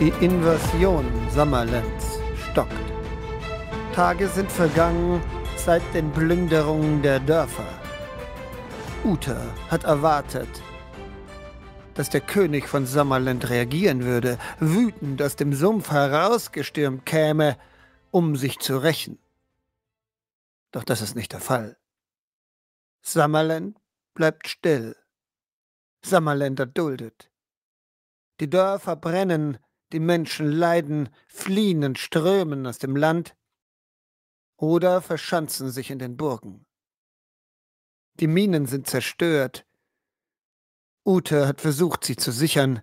Die Invasion Sommerlands stockt. Tage sind vergangen seit den Plünderungen der Dörfer. Uta hat erwartet, dass der König von Sommerland reagieren würde, wütend aus dem Sumpf herausgestürmt käme, um sich zu rächen. Doch das ist nicht der Fall. Sommerland bleibt still. Sommerland erduldet. Die Dörfer brennen, die Menschen leiden, fliehen und Strömen aus dem Land oder verschanzen sich in den Burgen. Die Minen sind zerstört. Ute hat versucht, sie zu sichern,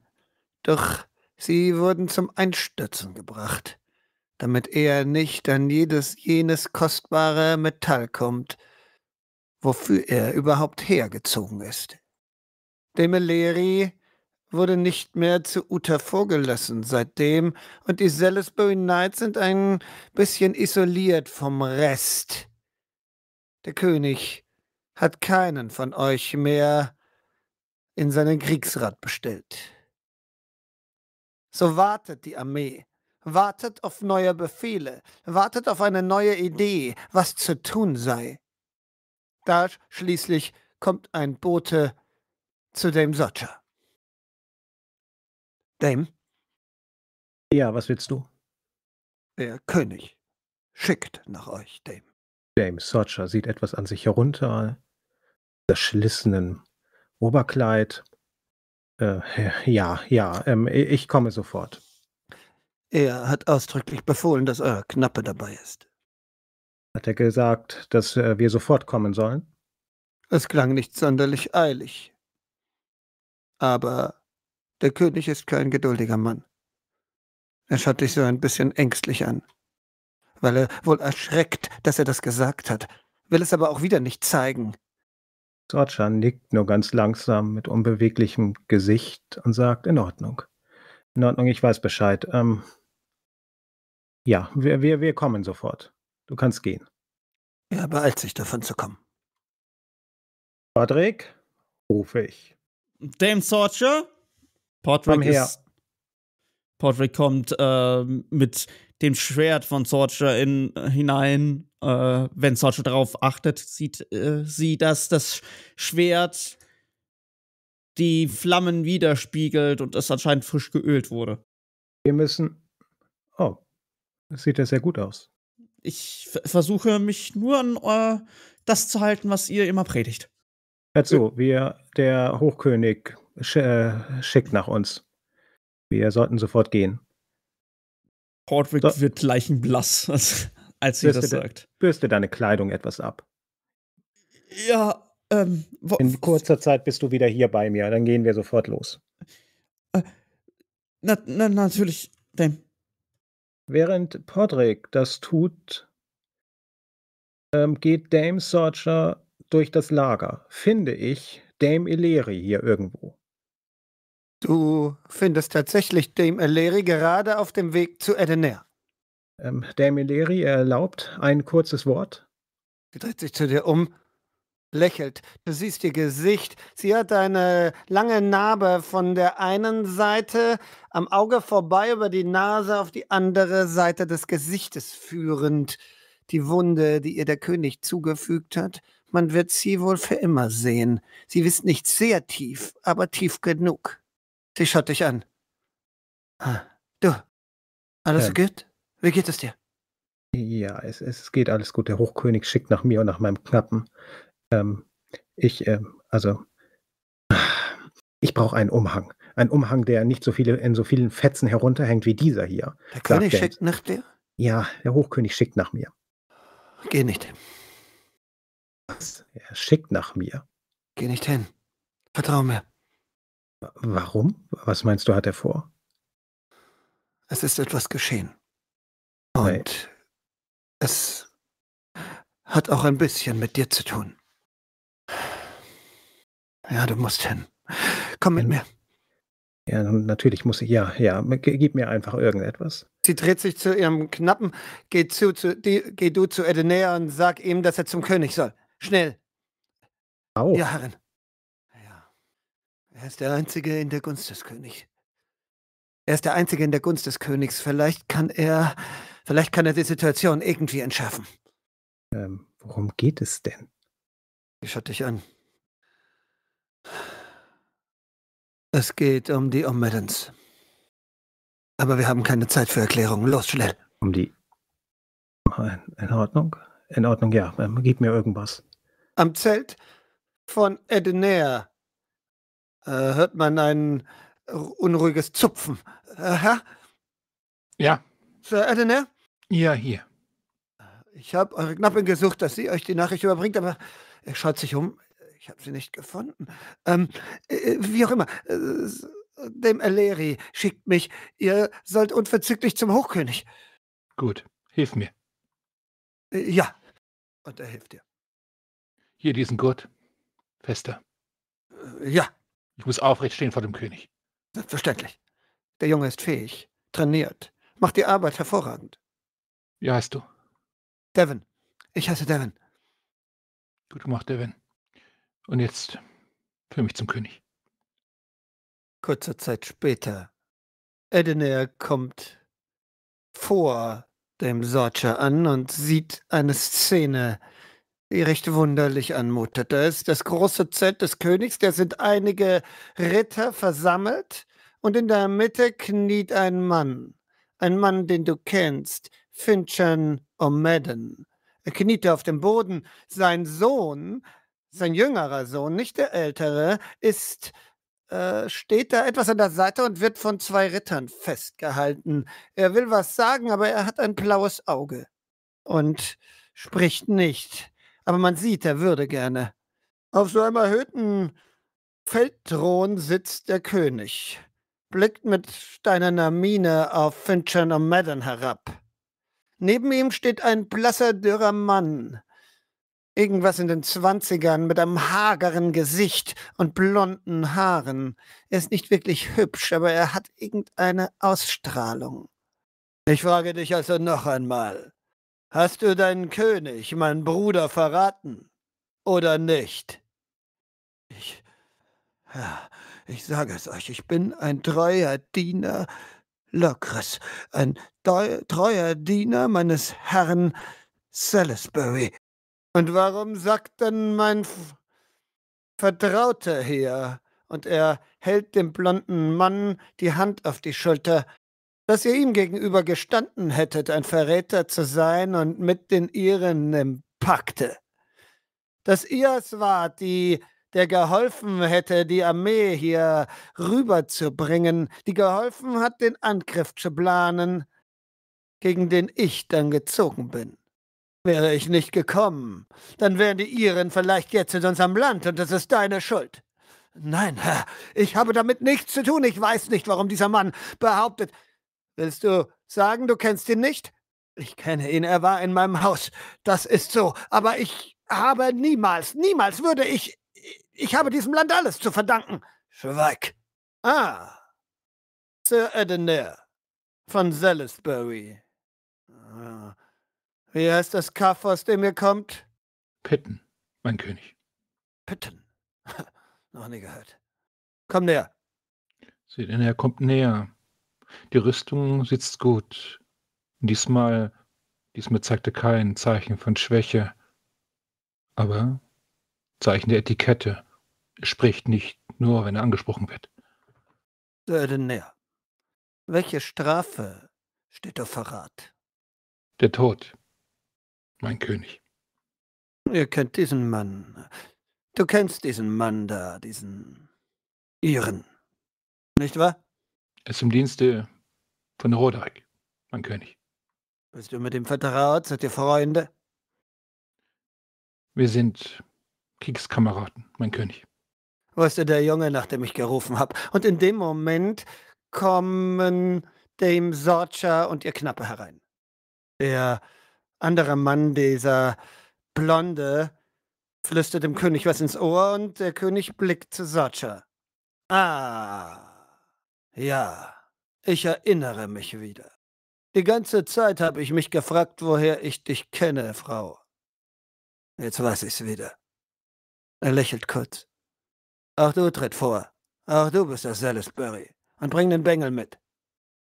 doch sie wurden zum Einstürzen gebracht, damit er nicht an jedes jenes kostbare Metall kommt, wofür er überhaupt hergezogen ist. Demeleri wurde nicht mehr zu Uta vorgelassen seitdem und die Salisbury Knights sind ein bisschen isoliert vom Rest. Der König hat keinen von euch mehr in seinen Kriegsrat bestellt. So wartet die Armee, wartet auf neue Befehle, wartet auf eine neue Idee, was zu tun sei. Da schließlich kommt ein Bote zu dem Sotscher. Dame? Ja, was willst du? Der König schickt nach euch, Dame. Dame Sodger sieht etwas an sich herunter, das schlissenen Oberkleid. Äh, ja, ja, ähm, ich komme sofort. Er hat ausdrücklich befohlen, dass euer Knappe dabei ist. Hat er gesagt, dass äh, wir sofort kommen sollen? Es klang nicht sonderlich eilig. Aber der König ist kein geduldiger Mann. Er schaut dich so ein bisschen ängstlich an, weil er wohl erschreckt, dass er das gesagt hat, will es aber auch wieder nicht zeigen. Sorchan nickt nur ganz langsam mit unbeweglichem Gesicht und sagt, in Ordnung. In Ordnung, ich weiß Bescheid. Ähm, ja, wir, wir, wir kommen sofort. Du kannst gehen. Er beeilt sich davon zu kommen. Patrick, rufe ich. Dame Sorcher? Portrick ist. Portrick kommt äh, mit dem Schwert von Sorcha in, hinein. Äh, wenn Sorcha darauf achtet, sieht äh, sie, dass das Schwert die Flammen widerspiegelt und es anscheinend frisch geölt wurde. Wir müssen. Oh, das sieht ja sehr gut aus. Ich versuche mich nur an äh, das zu halten, was ihr immer predigt. Hört so, also, wir, der Hochkönig sch äh, schickt nach uns. Wir sollten sofort gehen. Hordwick so. wird leichenblass, als, als sie bürste das sagt. Bürste deine Kleidung etwas ab. Ja, ähm, In kurzer Zeit bist du wieder hier bei mir, dann gehen wir sofort los. Äh, na, na, natürlich, Dame. Während Podrick das tut, ähm, geht Dame Searcher durch das Lager. Finde ich Dame Ileri hier irgendwo? Du findest tatsächlich Dame Eleri gerade auf dem Weg zu Edener. Ähm, der Eleri erlaubt ein kurzes Wort. Sie dreht sich zu dir um, lächelt. Du siehst ihr Gesicht. Sie hat eine lange Narbe von der einen Seite am Auge vorbei über die Nase auf die andere Seite des Gesichtes führend. Die Wunde, die ihr der König zugefügt hat, man wird sie wohl für immer sehen. Sie ist nicht sehr tief, aber tief genug. Sie schaut dich an. Ah, du, alles ähm. gut? Wie geht es dir? Ja, es, es geht alles gut. Der Hochkönig schickt nach mir und nach meinem Knappen. Ähm, ich, äh, also, ich brauche einen Umhang. Ein Umhang, der nicht so viele, in so vielen Fetzen herunterhängt wie dieser hier. Der König schickt nach dir? Ja, der Hochkönig schickt nach mir. Geh nicht hin. Was? Er schickt nach mir. Geh nicht hin. Vertrau mir. Warum? Was meinst du, hat er vor? Es ist etwas geschehen. Und Nein. es hat auch ein bisschen mit dir zu tun. Ja, du musst hin. Komm mit hm. mir. Ja, natürlich muss ich. Ja, ja, gib mir einfach irgendetwas. Sie dreht sich zu ihrem Knappen, geh, zu, zu, die, geh du zu Edenea und sag ihm, dass er zum König soll. Schnell. Au. Ja, Herrin. Er ist der Einzige in der Gunst des Königs. Er ist der Einzige in der Gunst des Königs. Vielleicht kann er, vielleicht kann er die Situation irgendwie entschärfen. Ähm, worum geht es denn? Ich schaut dich an. Es geht um die Omnidens. Aber wir haben keine Zeit für Erklärungen. Los, schnell. Um die. In Ordnung? In Ordnung, ja. Ähm, gib mir irgendwas. Am Zelt von Edenair äh, hört man ein äh, unruhiges Zupfen. Herr? Ja. Sir Eleanor? Ja, hier. Ich habe eure Knappin gesucht, dass sie euch die Nachricht überbringt, aber er schaut sich um. Ich habe sie nicht gefunden. Ähm, äh, wie auch immer, dem Aleri schickt mich. Ihr sollt unverzüglich zum Hochkönig. Gut, hilf mir. ja, und er hilft dir. Hier diesen Gurt. Fester. ja. Ich muss aufrecht stehen vor dem König. Selbstverständlich. Der Junge ist fähig, trainiert, macht die Arbeit hervorragend. Wie heißt du? Devin. Ich heiße Devin. Gut gemacht, Devin. Und jetzt für mich zum König. Kurze Zeit später. Edener kommt vor dem Sorcher an und sieht eine Szene, die recht wunderlich anmutet. Da ist das große Zelt des Königs, da sind einige Ritter versammelt und in der Mitte kniet ein Mann. Ein Mann, den du kennst, Finchan O'Madden. Er kniete auf dem Boden. Sein Sohn, sein jüngerer Sohn, nicht der ältere, ist äh, steht da etwas an der Seite und wird von zwei Rittern festgehalten. Er will was sagen, aber er hat ein blaues Auge und spricht nicht aber man sieht, er würde gerne. Auf so einem erhöhten Feldthron sitzt der König, blickt mit steinerner Miene auf Finchern und Madden herab. Neben ihm steht ein blasser, dürrer Mann, irgendwas in den Zwanzigern, mit einem hageren Gesicht und blonden Haaren. Er ist nicht wirklich hübsch, aber er hat irgendeine Ausstrahlung. Ich frage dich also noch einmal, Hast du deinen König, meinen Bruder, verraten oder nicht? Ich, ja, ich sage es euch, ich bin ein treuer Diener Lokris, ein treuer Diener meines Herrn Salisbury. Und warum sagt denn mein Vertrauter hier? Und er hält dem blonden Mann die Hand auf die Schulter dass ihr ihm gegenüber gestanden hättet, ein Verräter zu sein und mit den Iren im Pakte. Dass ihr es wart, die der geholfen hätte, die Armee hier rüberzubringen, die geholfen hat, den Angriff zu planen, gegen den ich dann gezogen bin. Wäre ich nicht gekommen, dann wären die Iren vielleicht jetzt in unserem Land und das ist deine Schuld. Nein, Herr, ich habe damit nichts zu tun. Ich weiß nicht, warum dieser Mann behauptet. Willst du sagen, du kennst ihn nicht? Ich kenne ihn, er war in meinem Haus. Das ist so. Aber ich habe niemals, niemals würde ich. Ich habe diesem Land alles zu verdanken. Schweig. Ah. Sir Edenair von Salisbury. Ah. Wie heißt das Kaff, aus dem ihr kommt? Pitten, mein König. Pitten? Noch nie gehört. Komm näher. Sieh denn, er kommt näher. Die Rüstung sitzt gut. Diesmal, diesmal zeigte kein Zeichen von Schwäche, aber Zeichen der Etikette. Er spricht nicht nur, wenn er angesprochen wird. Södener, welche Strafe steht auf Verrat? Der Tod, mein König. Ihr kennt diesen Mann. Du kennst diesen Mann da, diesen Iren. Nicht wahr? Er ist im Dienste von Roderick, mein König. Bist du mit dem vertraut? Seid ihr Freunde? Wir sind Kriegskameraden, mein König. Wusste der Junge, nachdem ich gerufen habe. Und in dem Moment kommen dem Sorcha und ihr Knappe herein. Der andere Mann, dieser Blonde, flüstert dem König was ins Ohr und der König blickt zu Sorcha. Ah, ja, ich erinnere mich wieder. Die ganze Zeit habe ich mich gefragt, woher ich dich kenne, Frau. Jetzt weiß ich's wieder. Er lächelt kurz. Auch du tritt vor. Auch du bist der Salisbury. Und bring den Bengel mit.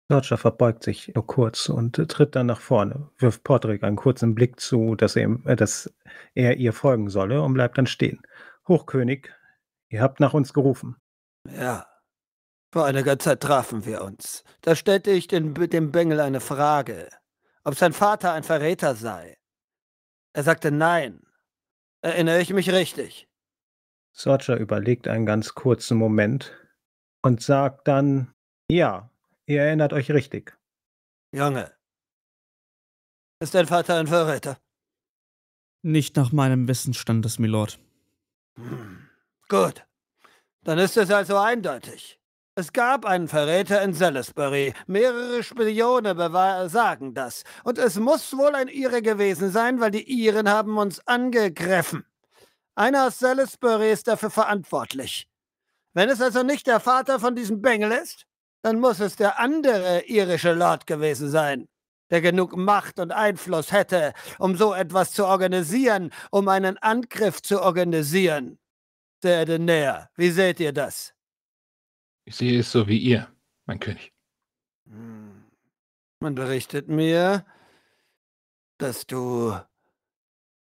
Lodger verbeugt sich nur kurz und äh, tritt dann nach vorne, wirft Podrick einen kurzen Blick zu, dass er, ihm, äh, dass er ihr folgen solle und bleibt dann stehen. Hochkönig, ihr habt nach uns gerufen. Ja, vor einiger Zeit trafen wir uns. Da stellte ich den, dem Bengel eine Frage, ob sein Vater ein Verräter sei. Er sagte nein. Erinnere ich mich richtig? Sorcha überlegt einen ganz kurzen Moment und sagt dann, ja, ihr erinnert euch richtig. Junge, ist dein Vater ein Verräter? Nicht nach meinem Wissensstandes, Milord. Hm, gut. Dann ist es also eindeutig. Es gab einen Verräter in Salisbury. Mehrere Spione sagen das. Und es muss wohl ein Ire gewesen sein, weil die Iren haben uns angegriffen. Einer aus Salisbury ist dafür verantwortlich. Wenn es also nicht der Vater von diesem Bengel ist, dann muss es der andere irische Lord gewesen sein, der genug Macht und Einfluss hätte, um so etwas zu organisieren, um einen Angriff zu organisieren. Der Näher, wie seht ihr das? Ich sehe es so wie ihr, mein König. Hm. Man berichtet mir, dass du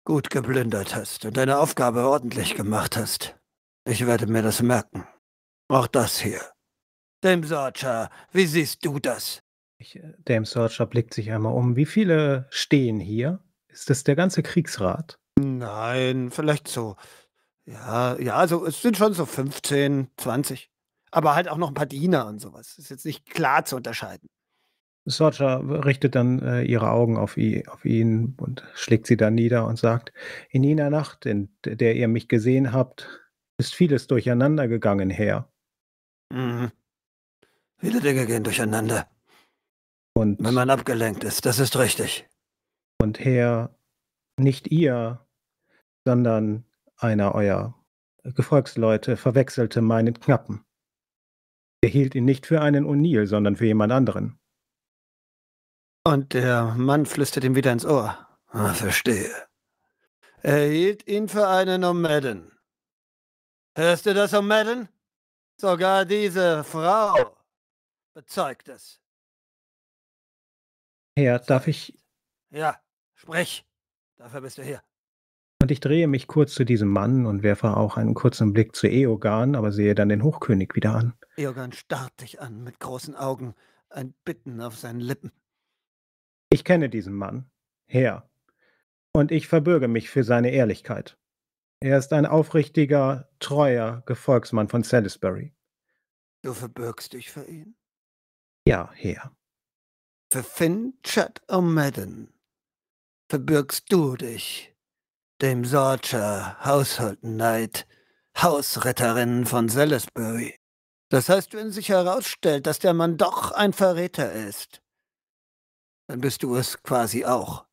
gut geplündert hast und deine Aufgabe ordentlich gemacht hast. Ich werde mir das merken. Auch das hier. Dame Sorcher, wie siehst du das? Ich, äh, Dame Sorcher blickt sich einmal um. Wie viele stehen hier? Ist das der ganze Kriegsrat? Nein, vielleicht so. Ja, ja, also es sind schon so 15, 20 aber halt auch noch ein paar Diener und sowas. Ist jetzt nicht klar zu unterscheiden. Sorja richtet dann äh, ihre Augen auf, ihn, auf ihn und schlägt sie dann nieder und sagt, in jener Nacht, in der ihr mich gesehen habt, ist vieles durcheinander gegangen, Herr. Mhm. Viele Dinge gehen durcheinander. Und wenn man abgelenkt ist, das ist richtig. Und Herr, nicht ihr, sondern einer eurer Gefolgsleute verwechselte meinen Knappen. Er hielt ihn nicht für einen O'Neill, sondern für jemand anderen. Und der Mann flüstert ihm wieder ins Ohr. Ah, verstehe. Er hielt ihn für einen O'Madden. Hörst du das, O'Madden? Sogar diese Frau bezeugt es. Herr, darf ich... Ja, sprich. Dafür bist du hier. Und ich drehe mich kurz zu diesem Mann und werfe auch einen kurzen Blick zu Eogan, aber sehe dann den Hochkönig wieder an. Eogan starrt dich an mit großen Augen, ein Bitten auf seinen Lippen. Ich kenne diesen Mann, Herr, und ich verbürge mich für seine Ehrlichkeit. Er ist ein aufrichtiger, treuer Gefolgsmann von Salisbury. Du verbürgst dich für ihn? Ja, Herr. Für Finn Chad O'Madden verbürgst du dich dem Sorcher Haushold Knight, Hausritterin von Salisbury. Das heißt, wenn sich herausstellt, dass der Mann doch ein Verräter ist, dann bist du es quasi auch.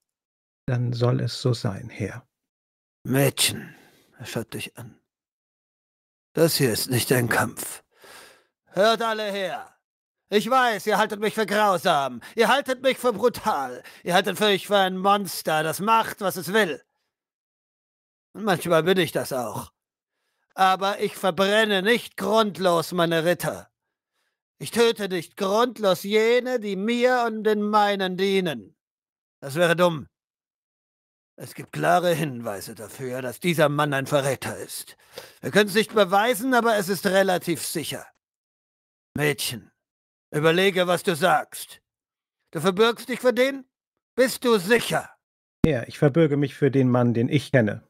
Dann soll es so sein, Herr. Mädchen, er schaut dich an. Das hier ist nicht ein Kampf. Hört alle her! Ich weiß, ihr haltet mich für grausam, ihr haltet mich für brutal, ihr haltet mich für ein Monster, das macht, was es will. Und manchmal bin ich das auch aber ich verbrenne nicht grundlos meine Ritter. Ich töte nicht grundlos jene, die mir und den meinen dienen. Das wäre dumm. Es gibt klare Hinweise dafür, dass dieser Mann ein Verräter ist. Wir können es nicht beweisen, aber es ist relativ sicher. Mädchen, überlege, was du sagst. Du verbirgst dich für den? Bist du sicher? Ja, ich verbürge mich für den Mann, den ich kenne.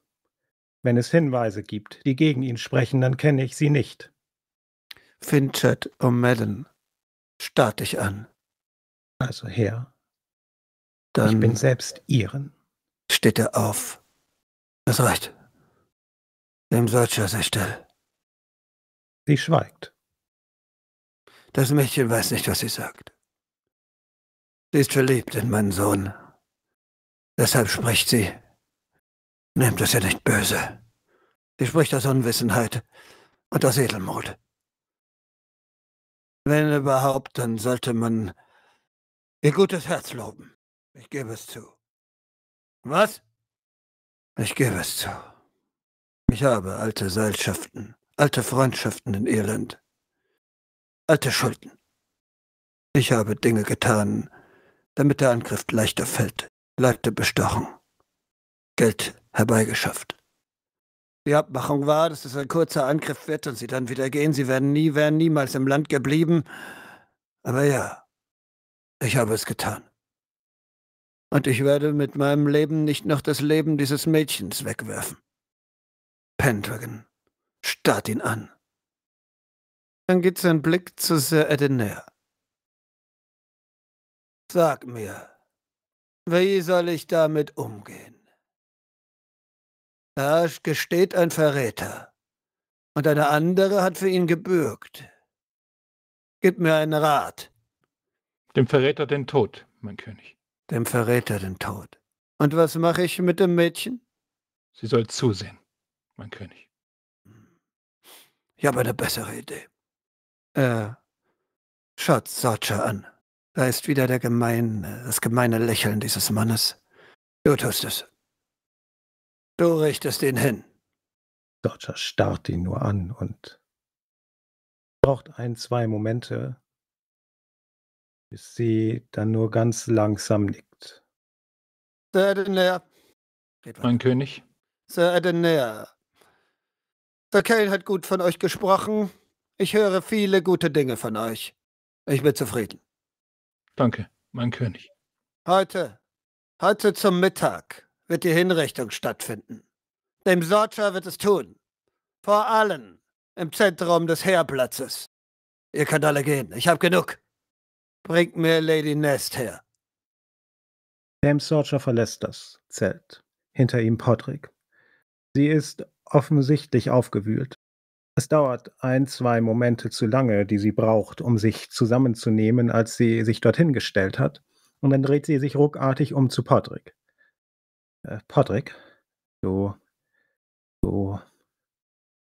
Wenn es Hinweise gibt, die gegen ihn sprechen, dann kenne ich sie nicht. Finchett und O'Mallon, starte ich an. Also Herr, dann ich bin selbst Ihren. Steht er auf. Das reicht. Dem Solcher sei still. Sie schweigt. Das Mädchen weiß nicht, was sie sagt. Sie ist verliebt in meinen Sohn. Deshalb spricht sie Nehmt es ja nicht böse. Sie spricht aus Unwissenheit und aus Edelmut. Wenn überhaupt, dann sollte man ihr gutes Herz loben. Ich gebe es zu. Was? Ich gebe es zu. Ich habe alte Seilschaften, alte Freundschaften in Irland, alte Schulden. Ich habe Dinge getan, damit der Angriff leichter fällt, leichter bestochen. Geld herbeigeschafft. Die Abmachung war, dass es ein kurzer Angriff wird und sie dann wieder gehen. Sie werden nie, wären niemals im Land geblieben. Aber ja, ich habe es getan. Und ich werde mit meinem Leben nicht noch das Leben dieses Mädchens wegwerfen. Pendragon starrt ihn an. Dann geht sein Blick zu Sir Edener. Sag mir, wie soll ich damit umgehen? Da äh, gesteht ein Verräter. Und eine andere hat für ihn gebürgt. Gib mir einen Rat. Dem Verräter den Tod, mein König. Dem Verräter den Tod. Und was mache ich mit dem Mädchen? Sie soll zusehen, mein König. Ich habe eine bessere Idee. Äh, schaut Sorcha an. Da ist wieder der gemeine, das gemeine Lächeln dieses Mannes. Du tust es. Du richtest ihn hin. Dodger starrt ihn nur an und braucht ein, zwei Momente, bis sie dann nur ganz langsam nickt. Sir Edenlair. Mein König. Sir Edenlair. Sir Kane hat gut von euch gesprochen. Ich höre viele gute Dinge von euch. Ich bin zufrieden. Danke, mein König. Heute, heute zum Mittag wird die Hinrichtung stattfinden. Dem Sorcher wird es tun. Vor allem im Zentrum des Heerplatzes. Ihr könnt alle gehen. Ich hab genug. Bringt mir Lady Nest her. Dame Sorcher verlässt das Zelt. Hinter ihm Podrick. Sie ist offensichtlich aufgewühlt. Es dauert ein, zwei Momente zu lange, die sie braucht, um sich zusammenzunehmen, als sie sich dorthin gestellt hat. Und dann dreht sie sich ruckartig um zu Podrick äh, Patrick, du, du,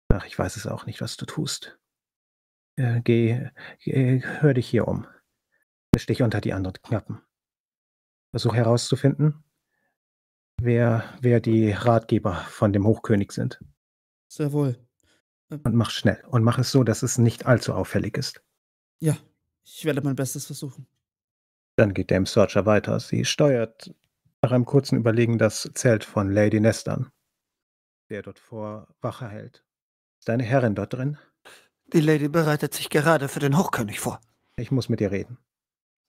ach, ich weiß es auch nicht, was du tust. Äh, geh, geh, hör dich hier um. Stich unter die anderen Knappen. Versuch herauszufinden, wer, wer die Ratgeber von dem Hochkönig sind. Sehr wohl. Ähm. Und mach schnell. Und mach es so, dass es nicht allzu auffällig ist. Ja, ich werde mein Bestes versuchen. Dann geht der im Searcher weiter. Sie steuert nach einem kurzen Überlegen das Zelt von Lady Nestern, der dort vor Wache hält. Ist deine Herrin dort drin? Die Lady bereitet sich gerade für den Hochkönig vor. Ich muss mit ihr reden.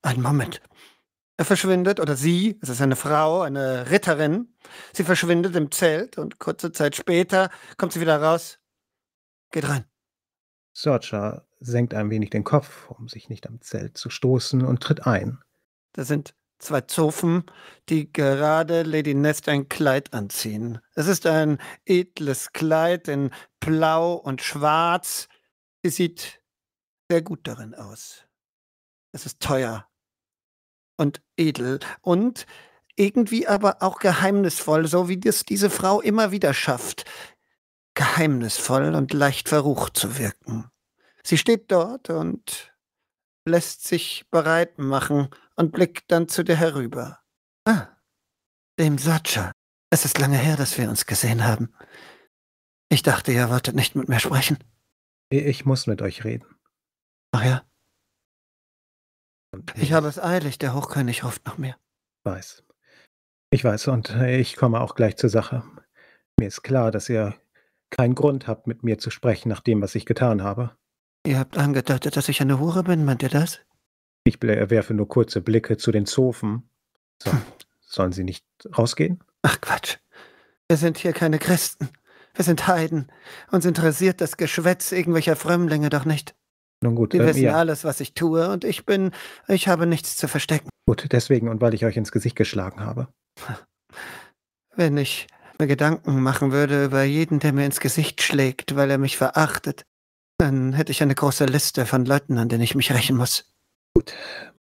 Einen Moment. Er verschwindet, oder sie, es ist eine Frau, eine Ritterin. Sie verschwindet im Zelt und kurze Zeit später kommt sie wieder raus. Geht rein. Searcher senkt ein wenig den Kopf, um sich nicht am Zelt zu stoßen, und tritt ein. Da sind zwei Zofen, die gerade Lady Nest ein Kleid anziehen. Es ist ein edles Kleid in Blau und Schwarz. Sie sieht sehr gut darin aus. Es ist teuer und edel und irgendwie aber auch geheimnisvoll, so wie es diese Frau immer wieder schafft, geheimnisvoll und leicht verrucht zu wirken. Sie steht dort und lässt sich bereit machen und blickt dann zu dir herüber. Ah, dem Satcha. Es ist lange her, dass wir uns gesehen haben. Ich dachte, ihr wolltet nicht mit mir sprechen. Ich muss mit euch reden. Ach ja. Ich, habe es eilig, der Hochkönig hofft nach mir. Weiß. Ich weiß und ich komme auch gleich zur Sache. Mir ist klar, dass ihr keinen Grund habt, mit mir zu sprechen nach dem, was ich getan habe. Ihr habt angedeutet, dass ich eine Hure bin, meint ihr das? Ich äh, werfe nur kurze Blicke zu den Zofen. So, hm. sollen sie nicht rausgehen? Ach Quatsch. Wir sind hier keine Christen. Wir sind Heiden. Uns interessiert das Geschwätz irgendwelcher Frömmlinge doch nicht. Nun gut, wir äh, wissen ja. alles, was ich tue, und ich bin, ich habe nichts zu verstecken. Gut, deswegen und weil ich euch ins Gesicht geschlagen habe. Wenn ich mir Gedanken machen würde über jeden, der mir ins Gesicht schlägt, weil er mich verachtet, dann hätte ich eine große Liste von Leuten, an denen ich mich rächen muss. Gut.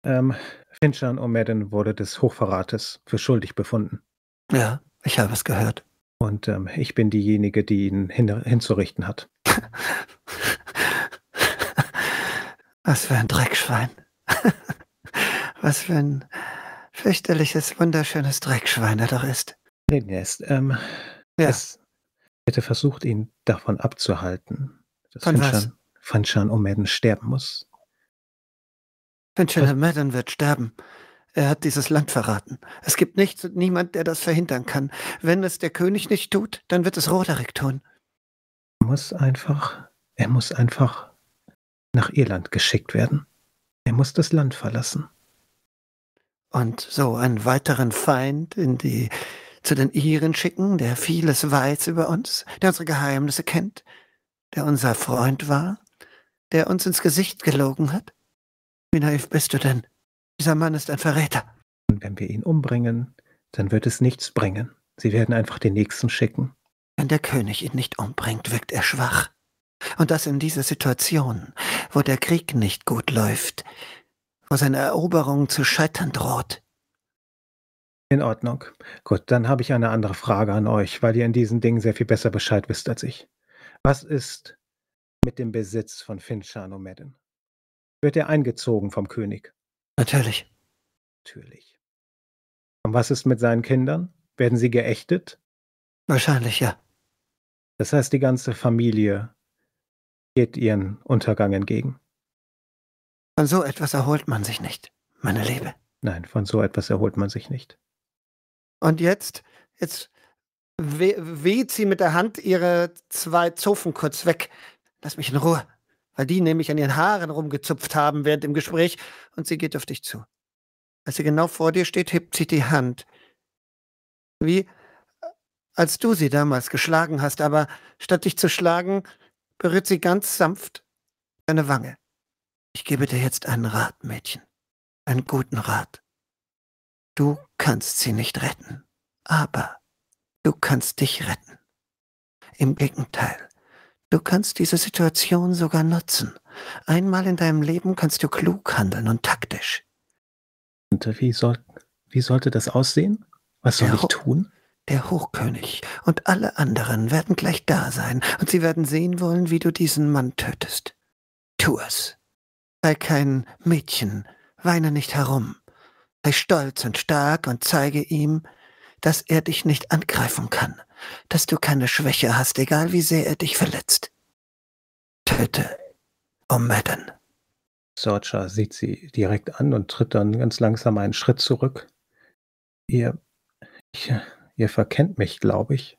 Ähm, Fincher und wurde des Hochverrates für schuldig befunden. Ja, ich habe es gehört. Und ähm, ich bin diejenige, die ihn hin hinzurichten hat. Was für ein Dreckschwein. Was für ein fürchterliches, wunderschönes Dreckschwein er doch ist. Lindnest, ähm, ja. es hätte versucht, ihn davon abzuhalten, dass Von Finchan, Finchan O'Madden sterben muss. Angela Madden wird sterben. Er hat dieses Land verraten. Es gibt nichts und niemand, der das verhindern kann. Wenn es der König nicht tut, dann wird es Roderick tun. Er muss einfach, er muss einfach nach Irland geschickt werden. Er muss das Land verlassen. Und so einen weiteren Feind in die, zu den Iren schicken, der vieles weiß über uns, der unsere Geheimnisse kennt, der unser Freund war, der uns ins Gesicht gelogen hat? Wie naiv bist du denn? Dieser Mann ist ein Verräter. Und wenn wir ihn umbringen, dann wird es nichts bringen. Sie werden einfach den nächsten schicken. Wenn der König ihn nicht umbringt, wirkt er schwach. Und das in dieser Situation, wo der Krieg nicht gut läuft, wo seine Eroberung zu scheitern droht. In Ordnung. Gut, dann habe ich eine andere Frage an euch, weil ihr in diesen Dingen sehr viel besser Bescheid wisst als ich. Was ist mit dem Besitz von Finchano Medin? wird er eingezogen vom König. Natürlich. Natürlich. Und was ist mit seinen Kindern? Werden sie geächtet? Wahrscheinlich, ja. Das heißt, die ganze Familie geht ihren Untergang entgegen. Von so etwas erholt man sich nicht, meine Liebe. Nein, von so etwas erholt man sich nicht. Und jetzt, jetzt weht sie mit der Hand ihre zwei Zofen kurz weg. Lass mich in Ruhe weil die nämlich an ihren Haaren rumgezupft haben während dem Gespräch und sie geht auf dich zu. Als sie genau vor dir steht, hebt sie die Hand. Wie äh, als du sie damals geschlagen hast, aber statt dich zu schlagen, berührt sie ganz sanft deine Wange. Ich gebe dir jetzt einen Rat, Mädchen. Einen guten Rat. Du kannst sie nicht retten, aber du kannst dich retten. Im Gegenteil. Du kannst diese Situation sogar nutzen. Einmal in deinem Leben kannst du klug handeln und taktisch. Und wie, soll, wie sollte das aussehen? Was soll der ich tun? Der Hochkönig und alle anderen werden gleich da sein und sie werden sehen wollen, wie du diesen Mann tötest. Tu es. Sei kein Mädchen, weine nicht herum. Sei stolz und stark und zeige ihm, dass er dich nicht angreifen kann, dass du keine Schwäche hast, egal wie sehr er dich verletzt. Töte oh Madden. Sorcha sieht sie direkt an und tritt dann ganz langsam einen Schritt zurück. Ihr, ich, ihr verkennt mich, glaube ich.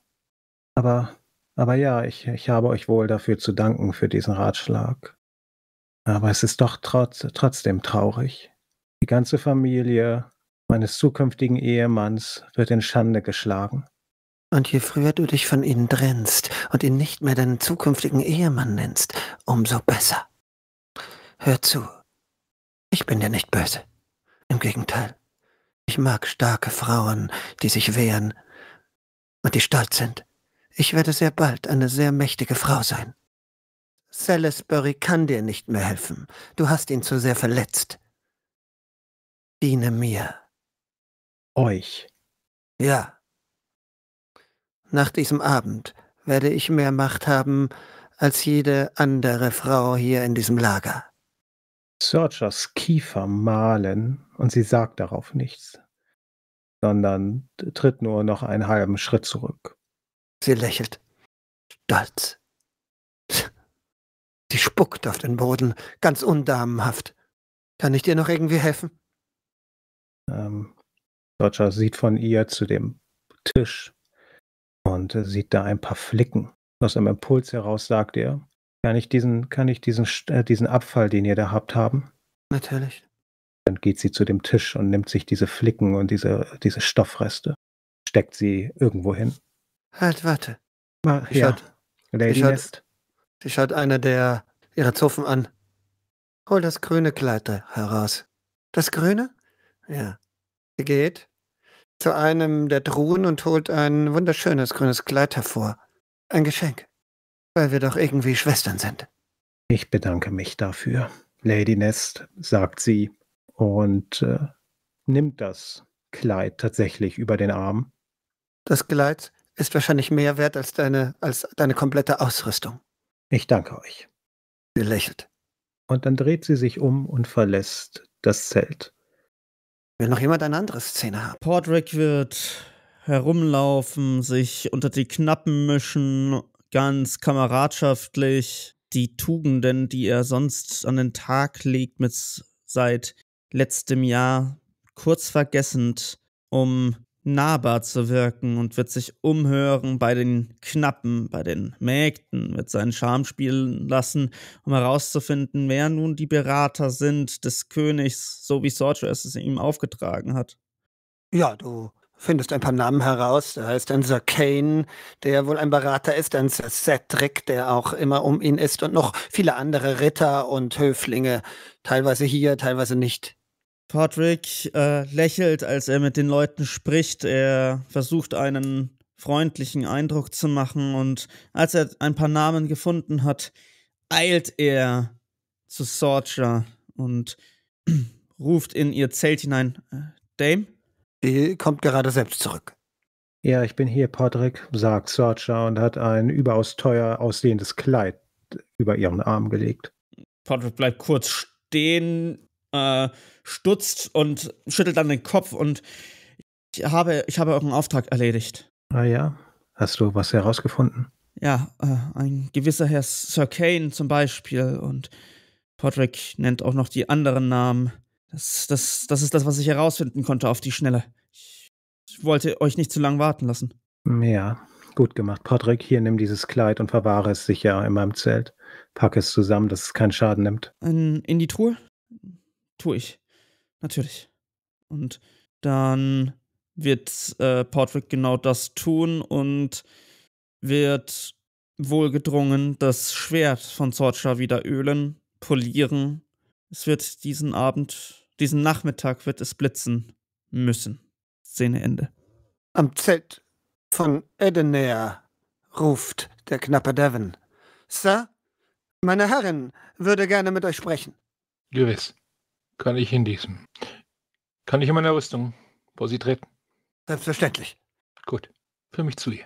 Aber, aber ja, ich, ich habe euch wohl dafür zu danken, für diesen Ratschlag. Aber es ist doch trotz, trotzdem traurig. Die ganze Familie, meines zukünftigen Ehemanns wird in Schande geschlagen. Und je früher du dich von ihnen trennst und ihn nicht mehr deinen zukünftigen Ehemann nennst, umso besser. Hör zu, ich bin dir nicht böse. Im Gegenteil, ich mag starke Frauen, die sich wehren und die stolz sind. Ich werde sehr bald eine sehr mächtige Frau sein. Salisbury kann dir nicht mehr helfen. Du hast ihn zu sehr verletzt. Diene mir euch. Ja. Nach diesem Abend werde ich mehr Macht haben als jede andere Frau hier in diesem Lager. Searchers Kiefer malen und sie sagt darauf nichts, sondern tritt nur noch einen halben Schritt zurück. Sie lächelt. Stolz. Sie spuckt auf den Boden, ganz undamenhaft. Kann ich dir noch irgendwie helfen? Ähm, Roger sieht von ihr zu dem Tisch und sieht da ein paar Flicken. Aus einem Impuls heraus sagt er, kann ich diesen, kann ich diesen, äh, diesen Abfall, den ihr da habt, haben? Natürlich. Dann geht sie zu dem Tisch und nimmt sich diese Flicken und diese, diese Stoffreste, steckt sie irgendwo hin. Halt, warte. Ah, ich ja. Schaut, Lady schaut, Sie schaut eine der ihrer Zuffen an. Hol das grüne Kleid heraus. Das grüne? Ja geht zu einem der Truhen und holt ein wunderschönes grünes Kleid hervor. Ein Geschenk. Weil wir doch irgendwie Schwestern sind. Ich bedanke mich dafür, Lady Nest, sagt sie und äh, nimmt das Kleid tatsächlich über den Arm. Das Kleid ist wahrscheinlich mehr wert als deine, als deine komplette Ausrüstung. Ich danke euch. Sie lächelt. Und dann dreht sie sich um und verlässt das Zelt will noch jemand eine andere Szene haben. Portrick wird herumlaufen, sich unter die Knappen mischen, ganz kameradschaftlich die Tugenden, die er sonst an den Tag legt, mit seit letztem Jahr kurz vergessend, um nahbar zu wirken und wird sich umhören bei den Knappen, bei den Mägden, wird seinen Charme spielen lassen, um herauszufinden, wer nun die Berater sind des Königs, so wie Sorcerer es ihm aufgetragen hat. Ja, du findest ein paar Namen heraus. Da ist ein Sir Kane, der wohl ein Berater ist, ein Sir Cedric, der auch immer um ihn ist und noch viele andere Ritter und Höflinge, teilweise hier, teilweise nicht. Patrick äh, lächelt, als er mit den Leuten spricht. Er versucht einen freundlichen Eindruck zu machen und als er ein paar Namen gefunden hat, eilt er zu Sorcha und ruft in ihr Zelt hinein. Äh, Dame? Die kommt gerade selbst zurück. Ja, ich bin hier, Patrick, sagt Sorcha und hat ein überaus teuer aussehendes Kleid über ihren Arm gelegt. Patrick bleibt kurz stehen, äh, stutzt und schüttelt dann den Kopf und ich habe, ich habe euren Auftrag erledigt. Ah ja, hast du was herausgefunden? Ja, äh, ein gewisser Herr Sir Kane zum Beispiel und Podrick nennt auch noch die anderen Namen. Das, das, das ist das, was ich herausfinden konnte auf die Schnelle. Ich, wollte euch nicht zu lange warten lassen. Ja, gut gemacht. Podrick, hier nimm dieses Kleid und verwahre es sicher in meinem Zelt. Pack es zusammen, dass es keinen Schaden nimmt. In, in die Truhe? Tue ich. Natürlich. Und dann wird äh, Portrick genau das tun und wird wohlgedrungen das Schwert von Sorcha wieder ölen, polieren. Es wird diesen Abend, diesen Nachmittag wird es blitzen müssen. Szene Ende. Am Zelt von Edenair ruft der knappe Devon. Sir, meine Herrin würde gerne mit euch sprechen. Gewiss. Kann ich hindiesen? Kann ich in meiner Rüstung vor sie treten? Selbstverständlich. Gut, für mich zu ihr.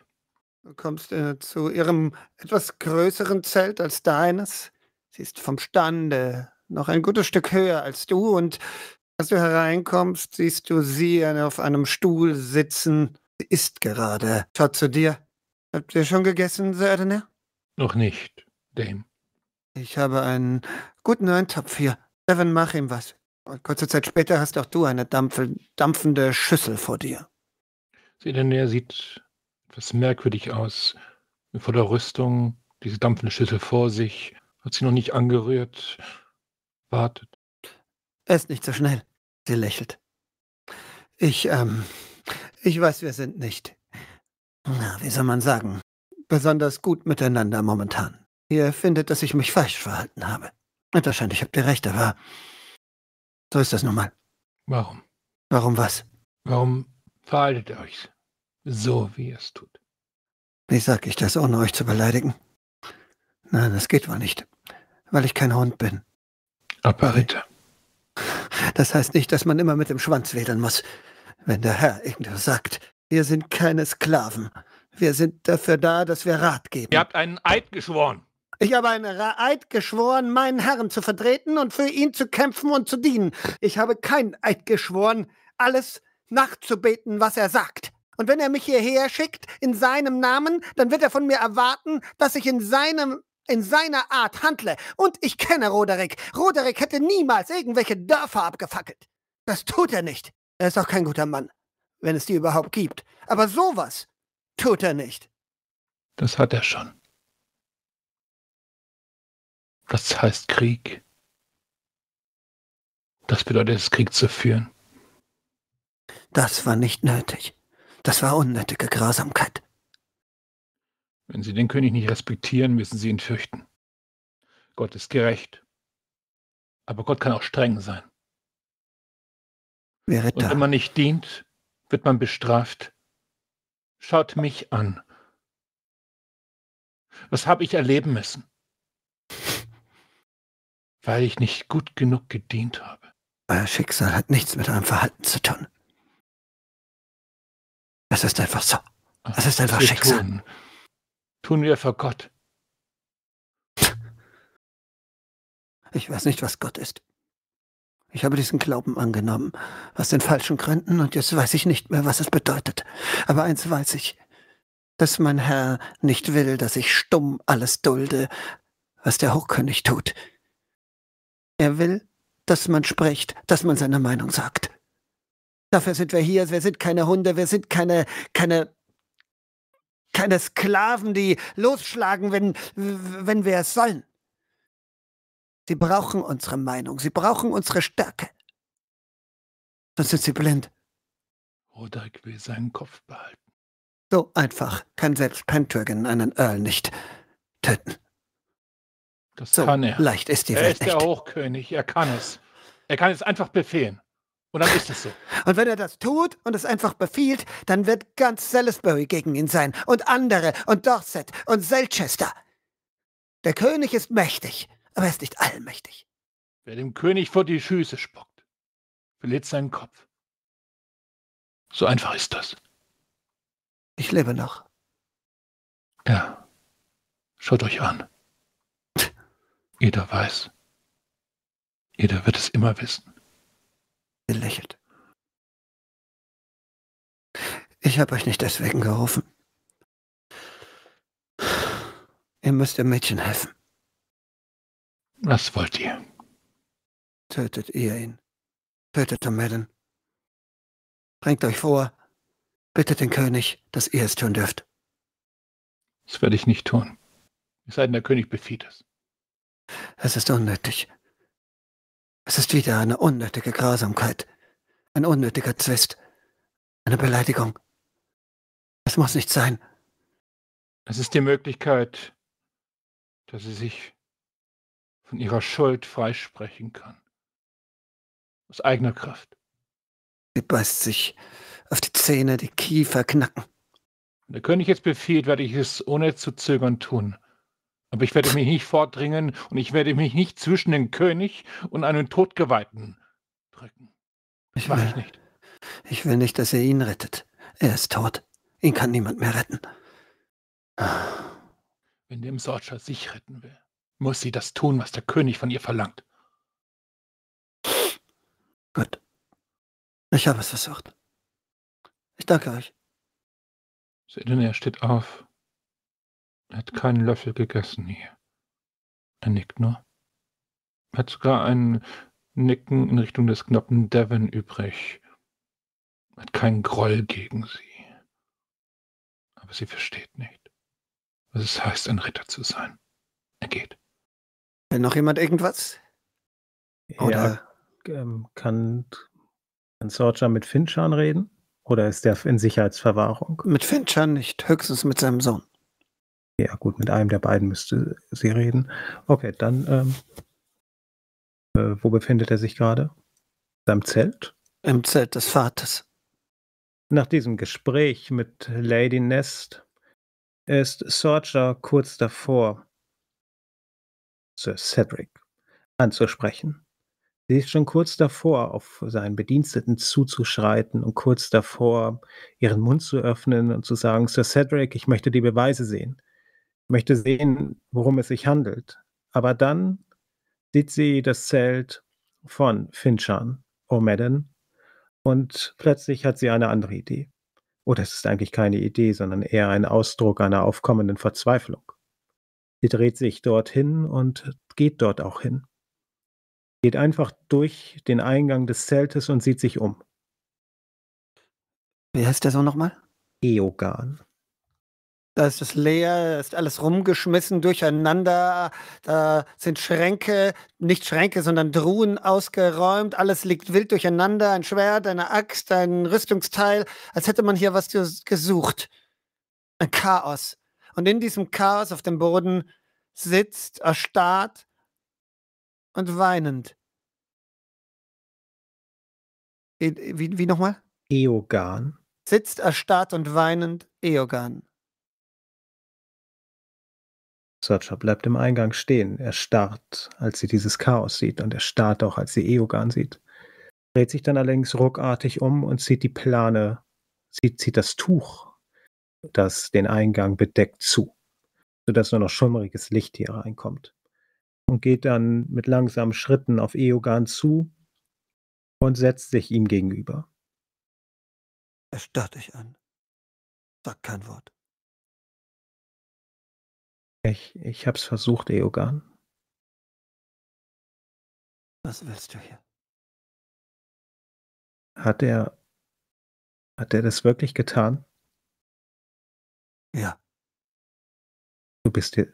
Du kommst äh, zu ihrem etwas größeren Zelt als deines. Sie ist vom Stande noch ein gutes Stück höher als du und als du hereinkommst, siehst du sie auf einem Stuhl sitzen. Sie isst gerade. Schaut zu dir. Habt ihr schon gegessen, Sir Adner? Noch nicht, Dame. Ich habe einen guten Eintopf hier. Devin, mach ihm was. Und äh, kurze Zeit später hast auch du eine dampfende Schüssel vor dir. Sie in der Nähe sieht etwas merkwürdig aus. Vor der Rüstung, diese dampfende Schüssel vor sich, hat sie noch nicht angerührt, wartet. Er ist nicht so schnell. Sie lächelt. Ich, ähm, ich weiß, wir sind nicht, na, wie soll man sagen, besonders gut miteinander momentan. Ihr findet, dass ich mich falsch verhalten habe. wahrscheinlich habt ihr recht, aber so ist das nun mal. Warum? Warum was? Warum verhaltet ihr euch so, wie ihr es tut? Wie sag ich das, ohne euch zu beleidigen? Nein, das geht wohl nicht, weil ich kein Hund bin. Aber Das heißt nicht, dass man immer mit dem Schwanz wedeln muss, wenn der Herr irgendwas sagt. Wir sind keine Sklaven. Wir sind dafür da, dass wir Rat geben. Ihr habt einen Eid geschworen. Ich habe einen Eid geschworen, meinen Herrn zu vertreten und für ihn zu kämpfen und zu dienen. Ich habe keinen Eid geschworen, alles nachzubeten, was er sagt. Und wenn er mich hierher schickt in seinem Namen, dann wird er von mir erwarten, dass ich in seinem in seiner Art handle. Und ich kenne Roderick. Roderick hätte niemals irgendwelche Dörfer abgefackelt. Das tut er nicht. Er ist auch kein guter Mann, wenn es die überhaupt gibt. Aber sowas tut er nicht. Das hat er schon. Das heißt Krieg. Das bedeutet es, Krieg zu führen. Das war nicht nötig. Das war unnötige Grausamkeit. Wenn Sie den König nicht respektieren, müssen Sie ihn fürchten. Gott ist gerecht. Aber Gott kann auch streng sein. Verita. Und wenn man nicht dient, wird man bestraft. Schaut mich an. Was habe ich erleben müssen? weil ich nicht gut genug gedient habe. Euer Schicksal hat nichts mit eurem Verhalten zu tun. Es ist einfach so. Es ist einfach Schicksal. Tun. tun wir vor Gott. Ich weiß nicht, was Gott ist. Ich habe diesen Glauben angenommen, aus den falschen Gründen, und jetzt weiß ich nicht mehr, was es bedeutet. Aber eins weiß ich, dass mein Herr nicht will, dass ich stumm alles dulde, was der Hochkönig tut. Er will, dass man spricht, dass man seine Meinung sagt. Dafür sind wir hier, wir sind keine Hunde, wir sind keine, keine, keine Sklaven, die losschlagen, wenn, wenn wir es sollen. Sie brauchen unsere Meinung, sie brauchen unsere Stärke. Sonst sind sie blind. Roderick will seinen Kopf behalten. So einfach kann selbst Pentagon einen Earl nicht töten. Das so, kann er. Leicht ist die er Welt. Er ist der Hochkönig, er kann es. Er kann es einfach befehlen. Und dann ist es so. Und wenn er das tut und es einfach befiehlt, dann wird ganz Salisbury gegen ihn sein. Und andere. Und Dorset. Und Selchester. Der König ist mächtig, aber er ist nicht allmächtig. Wer dem König vor die Füße spuckt, verliert seinen Kopf. So einfach ist das. Ich lebe noch. Ja. Schaut euch an. Jeder weiß. Jeder wird es immer wissen. Er lächelt. Ich habe euch nicht deswegen gerufen. Ihr müsst dem Mädchen helfen. Was wollt ihr? Tötet ihr ihn. Tötet Tomellen. Bringt euch vor. Bittet den König, dass ihr es tun dürft. Das werde ich nicht tun. Es sei denn, der König befiehlt es. Es ist unnötig. Es ist wieder eine unnötige Grausamkeit, ein unnötiger Zwist, eine Beleidigung. Es muss nicht sein. Es ist die Möglichkeit, dass sie sich von ihrer Schuld freisprechen kann. Aus eigener Kraft. Sie beißt sich auf die Zähne, die Kiefer knacken. Wenn der König jetzt befiehlt, werde ich es ohne zu zögern tun. Aber ich werde mich nicht vordringen und ich werde mich nicht zwischen den König und einen Todgeweihten drücken. Das mache ich nicht. Ich will nicht, dass ihr ihn rettet. Er ist tot. Ihn kann niemand mehr retten. Wenn dem Sorcher sich retten will, muss sie das tun, was der König von ihr verlangt. Gut. Ich habe es versucht. Ich danke euch. Sedina steht auf er hat keinen Löffel gegessen hier. Er nickt nur. Er hat sogar ein Nicken in Richtung des knappen Devon übrig. Er hat keinen Groll gegen sie. Aber sie versteht nicht, was es heißt, ein Ritter zu sein. Er geht. Will äh, noch jemand irgendwas? Oder? Ja, ähm, kann, kann Sorja mit Finchan reden? Oder ist der in Sicherheitsverwahrung? Mit Finchan nicht, höchstens mit seinem Sohn. Ja, gut, mit einem der beiden müsste sie reden. Okay, dann, ähm, äh, wo befindet er sich gerade? Seinem Zelt? Im Zelt des Vaters. Nach diesem Gespräch mit Lady Nest ist Sorger kurz davor, Sir Cedric anzusprechen. Sie ist schon kurz davor, auf seinen Bediensteten zuzuschreiten und kurz davor, ihren Mund zu öffnen und zu sagen, Sir Cedric, ich möchte die Beweise sehen möchte sehen, worum es sich handelt. Aber dann sieht sie das Zelt von Finchan, O'Madden, und plötzlich hat sie eine andere Idee. Oder oh, es ist eigentlich keine Idee, sondern eher ein Ausdruck einer aufkommenden Verzweiflung. Sie dreht sich dorthin und geht dort auch hin. Geht einfach durch den Eingang des Zeltes und sieht sich um. Wie heißt der so nochmal? Eogan. Da ist es leer, ist alles rumgeschmissen, durcheinander. Da sind Schränke, nicht Schränke, sondern Druhen ausgeräumt. Alles liegt wild durcheinander. Ein Schwert, eine Axt, ein Rüstungsteil. Als hätte man hier was gesucht. Ein Chaos. Und in diesem Chaos auf dem Boden sitzt, erstarrt und weinend. Wie, wie nochmal? Eogan. Sitzt erstarrt und weinend Eogan. Searcher bleibt im Eingang stehen. Er starrt, als sie dieses Chaos sieht, und er starrt auch, als sie Eogan sieht. Dreht sich dann allerdings ruckartig um und zieht die Plane, zieht, zieht das Tuch, das den Eingang bedeckt, zu, sodass nur noch schummriges Licht hier reinkommt. Und geht dann mit langsamen Schritten auf Eogan zu und setzt sich ihm gegenüber. Er starrt dich an, Sag kein Wort. Ich, ich hab's versucht, Eogan. Was willst du hier? Hat er. Hat er das wirklich getan? Ja. Du bist dir.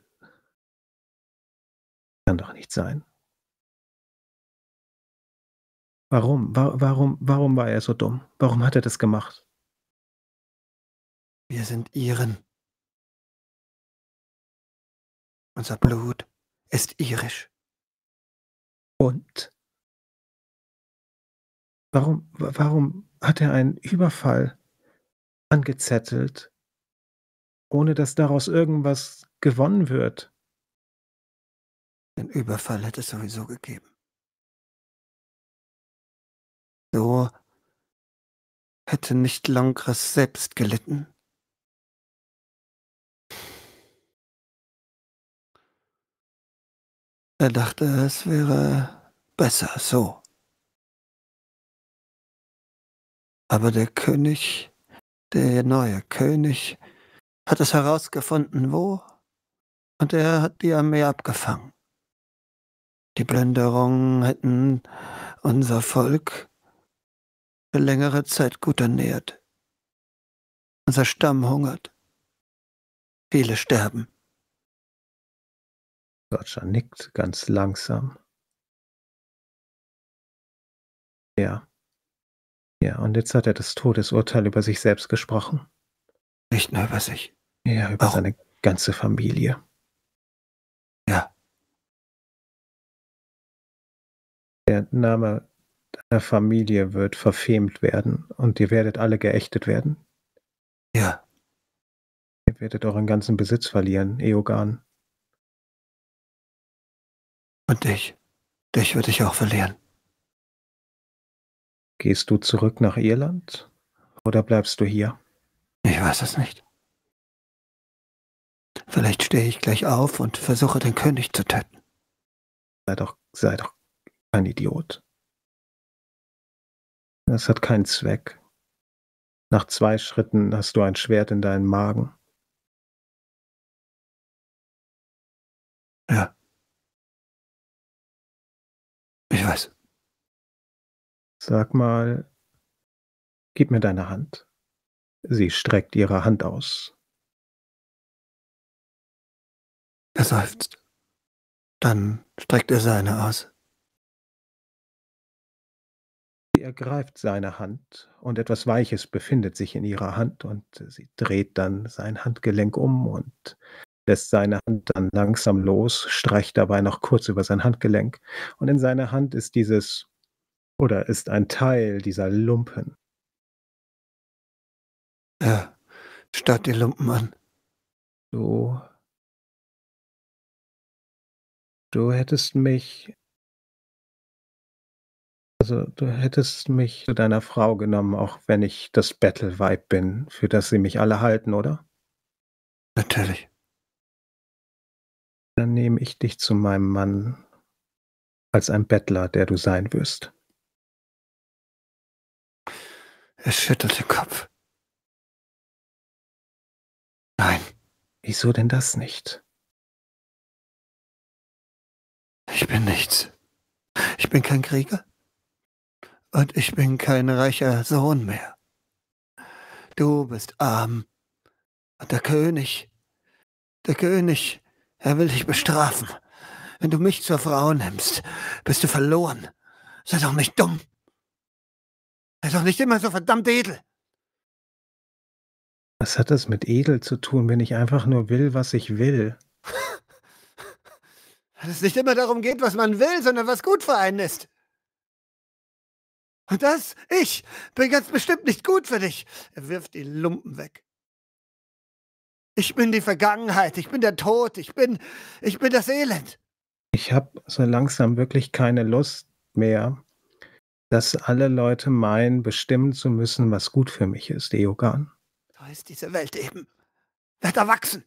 Kann doch nicht sein. Warum? Wa warum? Warum war er so dumm? Warum hat er das gemacht? Wir sind ihren. Unser Blut ist irisch. Und? Warum, warum hat er einen Überfall angezettelt, ohne dass daraus irgendwas gewonnen wird? Den Überfall hätte es sowieso gegeben. So hätte nicht Langres selbst gelitten. Er dachte, es wäre besser so. Aber der König, der neue König, hat es herausgefunden, wo, und er hat die Armee abgefangen. Die Plünderungen hätten unser Volk für längere Zeit gut ernährt. Unser Stamm hungert. Viele sterben. Deutschland nickt ganz langsam. Ja. Ja, und jetzt hat er das Todesurteil über sich selbst gesprochen. Nicht nur über sich. Ja, über Warum? seine ganze Familie. Ja. Der Name deiner Familie wird verfemt werden und ihr werdet alle geächtet werden. Ja. Ihr werdet euren ganzen Besitz verlieren, Eogan. Und dich, dich würde ich auch verlieren. Gehst du zurück nach Irland oder bleibst du hier? Ich weiß es nicht. Vielleicht stehe ich gleich auf und versuche den König zu töten. Sei doch, sei doch ein Idiot. Das hat keinen Zweck. Nach zwei Schritten hast du ein Schwert in deinem Magen. Ja. was? Sag mal, gib mir deine Hand. Sie streckt ihre Hand aus. Er seufzt. Dann streckt er seine aus. Sie ergreift seine Hand und etwas Weiches befindet sich in ihrer Hand und sie dreht dann sein Handgelenk um und lässt seine Hand dann langsam los, streicht dabei noch kurz über sein Handgelenk. Und in seiner Hand ist dieses, oder ist ein Teil dieser Lumpen. Ja, starrt die Lumpen an. Du. Du hättest mich. Also, du hättest mich zu deiner Frau genommen, auch wenn ich das Battle-Vibe bin, für das sie mich alle halten, oder? Natürlich dann nehme ich dich zu meinem Mann als ein Bettler, der du sein wirst. Er schüttelt den Kopf. Nein. Wieso denn das nicht? Ich bin nichts. Ich bin kein Krieger. Und ich bin kein reicher Sohn mehr. Du bist arm. Und der König, der König er will dich bestrafen. Wenn du mich zur Frau nimmst, bist du verloren. Sei doch nicht dumm. Sei doch nicht immer so verdammt edel. Was hat das mit edel zu tun, wenn ich einfach nur will, was ich will? Weil es nicht immer darum geht, was man will, sondern was gut für einen ist. Und das, ich, bin ganz bestimmt nicht gut für dich. Er wirft die Lumpen weg. Ich bin die Vergangenheit, ich bin der Tod, ich bin, ich bin das Elend. Ich habe so langsam wirklich keine Lust mehr, dass alle Leute meinen, bestimmen zu müssen, was gut für mich ist, Eogan. So ist diese Welt eben. Wird erwachsen.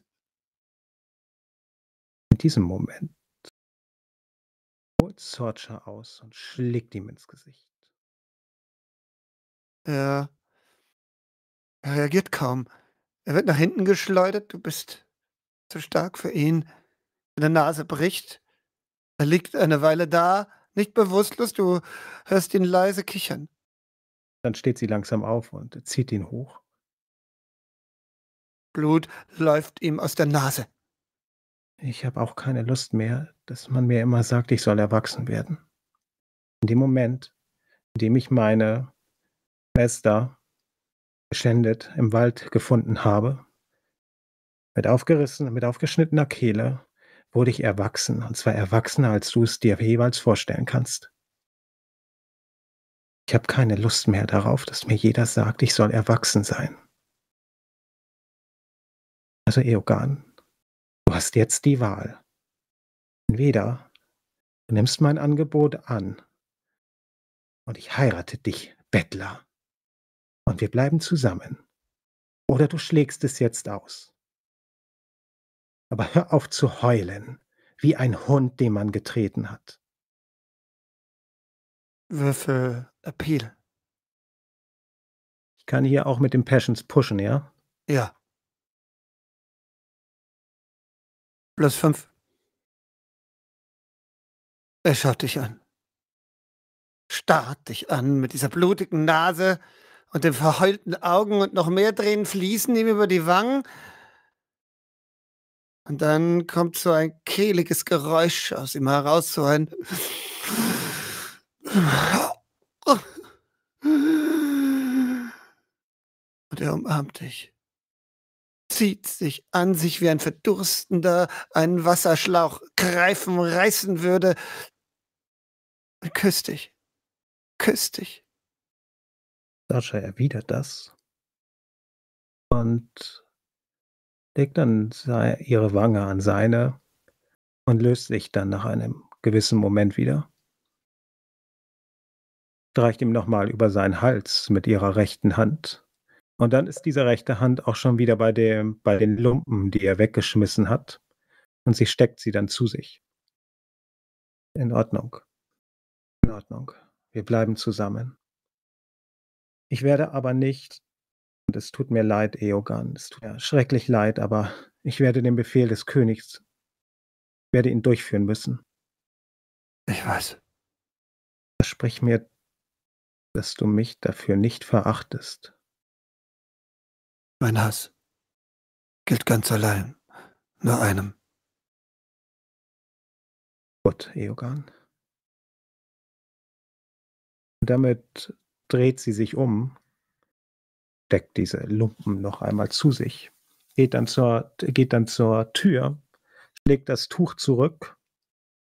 In diesem Moment holt Sorcha aus und schlägt ihm ins Gesicht. Er reagiert kaum. Er wird nach hinten geschleudert, du bist zu stark für ihn. Seine Nase bricht. Er liegt eine Weile da, nicht bewusstlos, du hörst ihn leise kichern. Dann steht sie langsam auf und zieht ihn hoch. Blut läuft ihm aus der Nase. Ich habe auch keine Lust mehr, dass man mir immer sagt, ich soll erwachsen werden. In dem Moment, in dem ich meine Schwester geschändet im Wald gefunden habe. Mit aufgerissen, mit aufgeschnittener Kehle wurde ich erwachsen, und zwar erwachsener, als du es dir jeweils vorstellen kannst. Ich habe keine Lust mehr darauf, dass mir jeder sagt, ich soll erwachsen sein. Also Eogan, du hast jetzt die Wahl. Entweder du nimmst mein Angebot an und ich heirate dich, Bettler und wir bleiben zusammen. Oder du schlägst es jetzt aus. Aber hör auf zu heulen, wie ein Hund, den man getreten hat. Würfel Appeal. Ich kann hier auch mit den Passions pushen, ja? Ja. Plus fünf. Er schaut dich an. Starrt dich an mit dieser blutigen Nase und den verheulten Augen und noch mehr Tränen fließen ihm über die Wangen. Und dann kommt so ein kehliges Geräusch aus ihm heraus, so ein. Und er umarmt dich, zieht sich an sich wie ein Verdurstender einen Wasserschlauch greifen, reißen würde, und küsst dich, küsst dich Sascha erwidert das und legt dann ihre Wange an seine und löst sich dann nach einem gewissen Moment wieder. Streicht ihm nochmal über seinen Hals mit ihrer rechten Hand. Und dann ist diese rechte Hand auch schon wieder bei, dem, bei den Lumpen, die er weggeschmissen hat. Und sie steckt sie dann zu sich. In Ordnung. In Ordnung. Wir bleiben zusammen. Ich werde aber nicht, und es tut mir leid, Eogan, es tut mir schrecklich leid, aber ich werde den Befehl des Königs, werde ihn durchführen müssen. Ich weiß. Versprich mir, dass du mich dafür nicht verachtest. Mein Hass gilt ganz allein, nur einem. Gut, Eogan. damit dreht sie sich um, deckt diese Lumpen noch einmal zu sich, geht dann zur, geht dann zur Tür, schlägt das Tuch zurück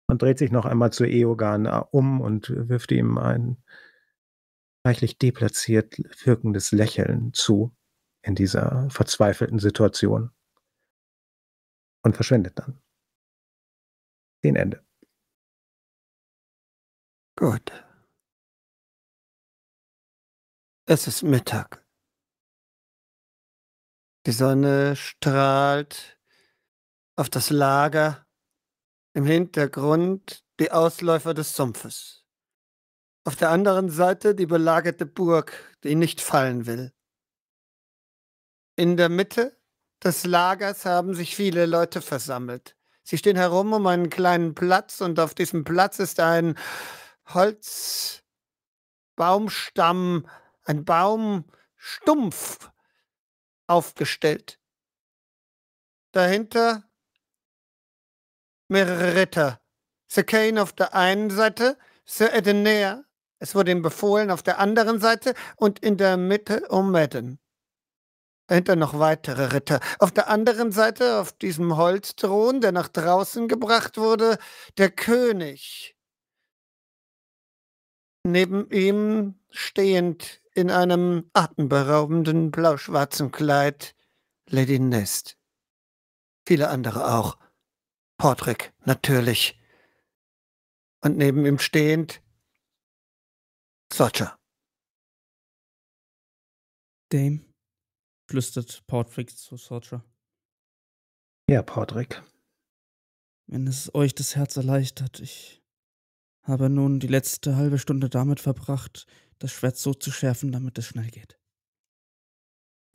und dreht sich noch einmal zu Eogan äh, um und wirft ihm ein reichlich deplatziert wirkendes Lächeln zu in dieser verzweifelten Situation und verschwindet dann. Den Ende. Gut. Es ist Mittag. Die Sonne strahlt auf das Lager, im Hintergrund die Ausläufer des Sumpfes. Auf der anderen Seite die belagerte Burg, die nicht fallen will. In der Mitte des Lagers haben sich viele Leute versammelt. Sie stehen herum um einen kleinen Platz und auf diesem Platz ist ein Holzbaumstamm ein Baum stumpf aufgestellt. Dahinter mehrere Ritter. Sir Kane auf der einen Seite, Sir Edenair, es wurde ihm befohlen, auf der anderen Seite und in der Mitte O'Madden. Dahinter noch weitere Ritter. Auf der anderen Seite, auf diesem Holzthron, der nach draußen gebracht wurde, der König. Neben ihm stehend in einem atemberaubenden blauschwarzen Kleid, Lady Nest. Viele andere auch. Portrick, natürlich. Und neben ihm stehend Thatcher. Dame, flüstert Portrick zu Thatcher. Ja, Portrick. Wenn es euch das Herz erleichtert, ich habe nun die letzte halbe Stunde damit verbracht, das Schwert so zu schärfen, damit es schnell geht.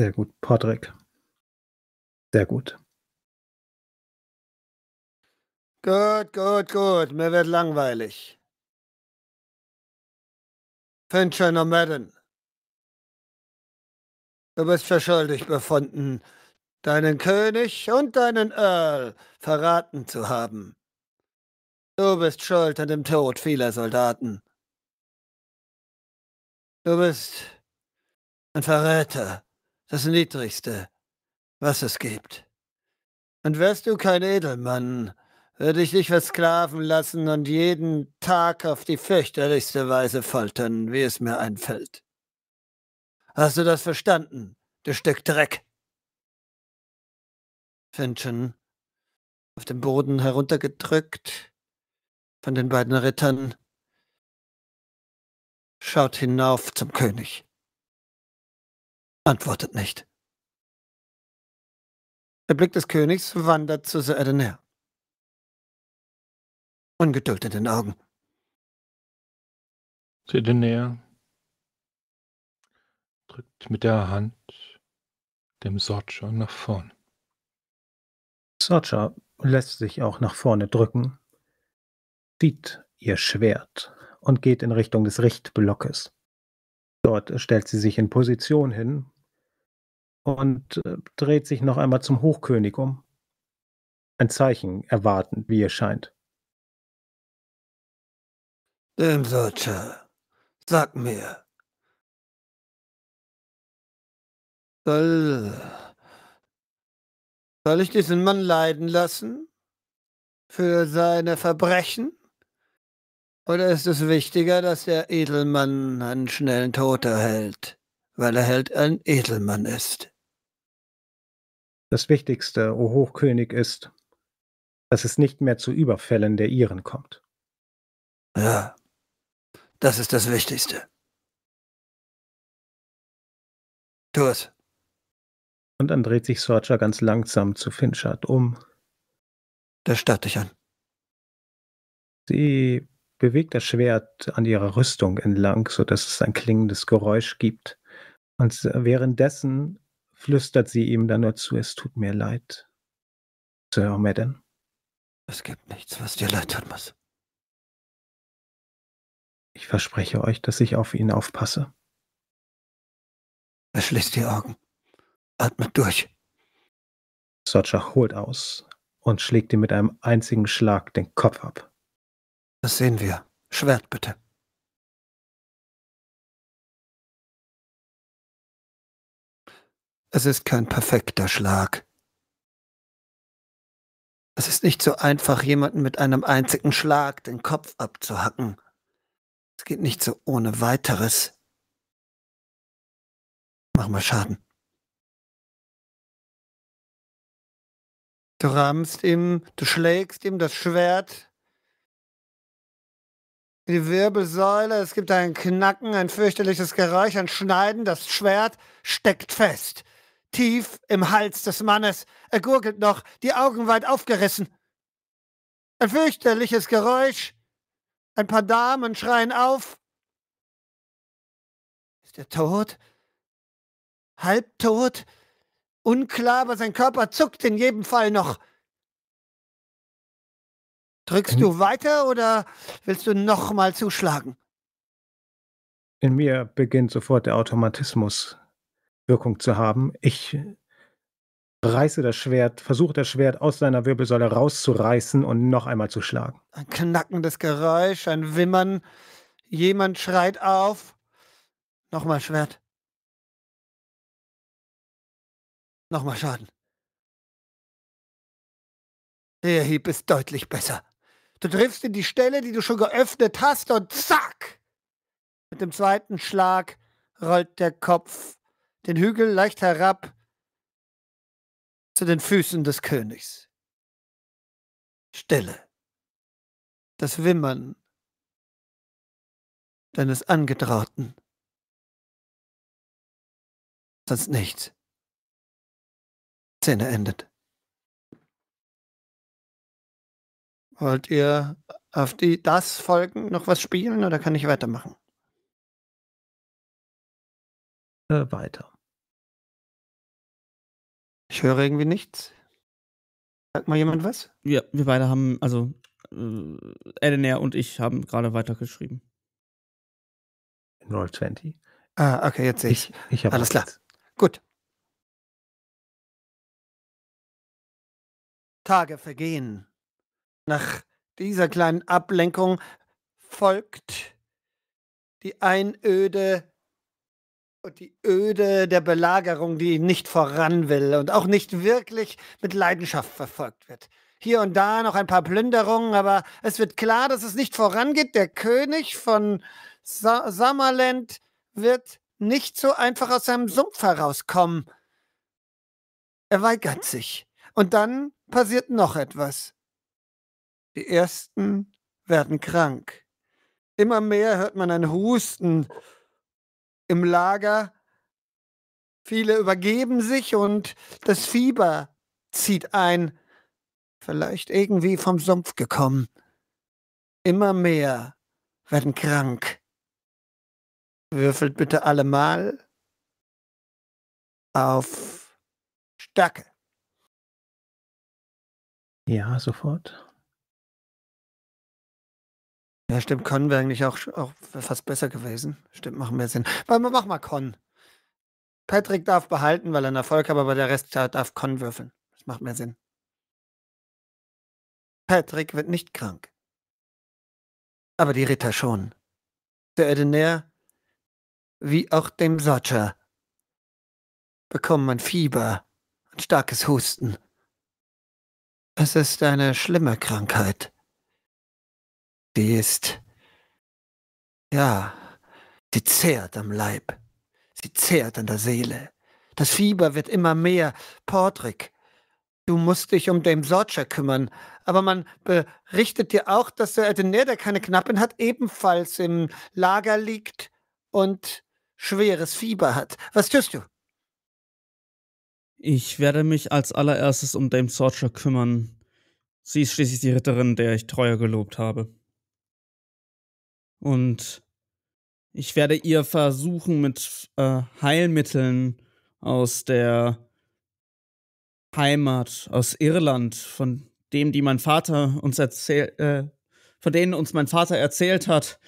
Sehr gut, Patrick. Sehr gut. Gut, gut, gut. Mir wird langweilig. Fincher Madden. Du bist für schuldig befunden, deinen König und deinen Earl verraten zu haben. Du bist schuld an dem Tod vieler Soldaten. Du bist ein Verräter, das Niedrigste, was es gibt. Und wärst du kein Edelmann, würde ich dich versklaven lassen und jeden Tag auf die fürchterlichste Weise foltern, wie es mir einfällt. Hast du das verstanden, du Stück Dreck? Finchen, auf dem Boden heruntergedrückt, von den beiden Rittern schaut hinauf zum König. Antwortet nicht. Der Blick des Königs wandert zu Sir Edener. Ungeduld in den Augen. Sir Edener drückt mit der Hand dem Sorcher nach vorn. Sorcher lässt sich auch nach vorne drücken, sieht ihr Schwert und geht in Richtung des Richtblockes. Dort stellt sie sich in Position hin und äh, dreht sich noch einmal zum Hochkönig um. Ein Zeichen erwartend, wie es scheint. Dem Dämseutscher, sag mir, soll, soll ich diesen Mann leiden lassen für seine Verbrechen? Oder ist es wichtiger, dass der Edelmann einen schnellen Tod erhält, weil er Held ein Edelmann ist? Das Wichtigste, o Hochkönig, ist, dass es nicht mehr zu Überfällen der Iren kommt. Ja, das ist das Wichtigste. Tu es. Und dann dreht sich Sorcha ganz langsam zu Finchard um. Der starrt dich an. Sie bewegt das Schwert an ihrer Rüstung entlang, sodass es ein klingendes Geräusch gibt. Und währenddessen flüstert sie ihm dann nur zu, es tut mir leid. Sir Madden. Es gibt nichts, was dir leid tun muss. Ich verspreche euch, dass ich auf ihn aufpasse. Er schließt die Augen. Atmet durch. Sotschach holt aus und schlägt ihm mit einem einzigen Schlag den Kopf ab. Das sehen wir. Schwert bitte. Es ist kein perfekter Schlag. Es ist nicht so einfach, jemanden mit einem einzigen Schlag den Kopf abzuhacken. Es geht nicht so ohne weiteres. Mach mal Schaden. Du rammst ihm, du schlägst ihm das Schwert die Wirbelsäule, es gibt ein Knacken, ein fürchterliches Geräusch, ein Schneiden, das Schwert steckt fest. Tief im Hals des Mannes, er gurgelt noch, die Augen weit aufgerissen. Ein fürchterliches Geräusch, ein paar Damen schreien auf. Ist er tot? Halbtot? Unklar, aber sein Körper zuckt in jedem Fall noch. Drückst in du weiter oder willst du nochmal zuschlagen? In mir beginnt sofort der Automatismus Wirkung zu haben. Ich reiße das Schwert, versuche das Schwert aus seiner Wirbelsäule rauszureißen und noch einmal zu schlagen. Ein knackendes Geräusch, ein Wimmern. Jemand schreit auf. Nochmal Schwert. Nochmal Schaden. Der Hieb ist deutlich besser. Du triffst in die Stelle, die du schon geöffnet hast und zack! Mit dem zweiten Schlag rollt der Kopf den Hügel leicht herab zu den Füßen des Königs. Stille. Das Wimmern deines Angetrauten. Sonst nichts. Szene endet. Wollt ihr auf die das Folgen noch was spielen oder kann ich weitermachen? Äh, weiter. Ich höre irgendwie nichts. Sagt mal jemand was? Ja, wir beide haben, also äh, Edenair und ich haben gerade weitergeschrieben. Roll 20. Ah, okay, jetzt sehe ich. ich, ich Alles klar. Jetzt. Gut. Tage vergehen. Nach dieser kleinen Ablenkung folgt die Einöde und die Öde der Belagerung, die nicht voran will und auch nicht wirklich mit Leidenschaft verfolgt wird. Hier und da noch ein paar Plünderungen, aber es wird klar, dass es nicht vorangeht. Der König von Sa Summerland wird nicht so einfach aus seinem Sumpf herauskommen. Er weigert sich. Und dann passiert noch etwas. Die ersten werden krank. Immer mehr hört man ein Husten im Lager. Viele übergeben sich und das Fieber zieht ein. Vielleicht irgendwie vom Sumpf gekommen. Immer mehr werden krank. Würfelt bitte allemal auf Stärke. Ja, sofort. Ja, stimmt, Con wäre eigentlich auch, auch fast besser gewesen. Stimmt, machen mehr Sinn. Weil, mach mal Con. Patrick darf behalten, weil er einen Erfolg hat, aber der Rest darf Con würfeln. Das macht mehr Sinn. Patrick wird nicht krank. Aber die Ritter schon. Der Edenair, wie auch dem Sodger, bekommen ein Fieber, ein starkes Husten. Es ist eine schlimme Krankheit. Die ist, ja, sie zehrt am Leib, sie zehrt an der Seele. Das Fieber wird immer mehr. Portrick, du musst dich um den Sorger kümmern. Aber man berichtet dir auch, dass der Adenair, der keine Knappen hat, ebenfalls im Lager liegt und schweres Fieber hat. Was tust du? Ich werde mich als allererstes um Dame Sorcher kümmern. Sie ist schließlich die Ritterin, der ich treuer gelobt habe. Und ich werde ihr versuchen, mit äh, Heilmitteln aus der Heimat, aus Irland, von dem, die mein Vater uns erzählt, äh, von denen uns mein Vater erzählt hat,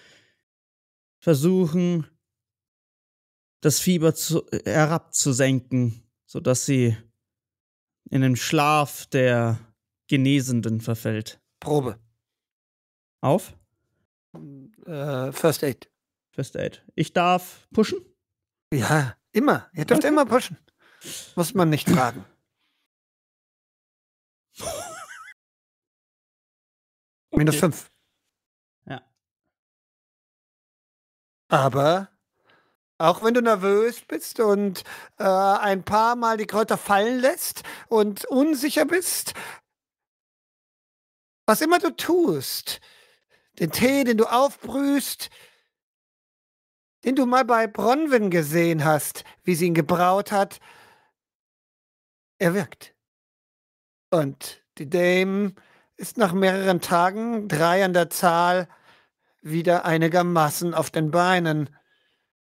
versuchen, das Fieber zu, äh, herabzusenken, sodass sie in den Schlaf der Genesenden verfällt. Probe. Auf? Hm äh, First Aid. First Aid. Ich darf pushen? Ja, immer. Ihr dürft okay. immer pushen. Muss man nicht fragen. Minus okay. fünf. Ja. Aber auch wenn du nervös bist und äh, ein paar Mal die Kräuter fallen lässt und unsicher bist, was immer du tust, den Tee, den du aufbrühst, den du mal bei Bronwyn gesehen hast, wie sie ihn gebraut hat, er wirkt. Und die Dame ist nach mehreren Tagen, drei an der Zahl, wieder einigermaßen auf den Beinen.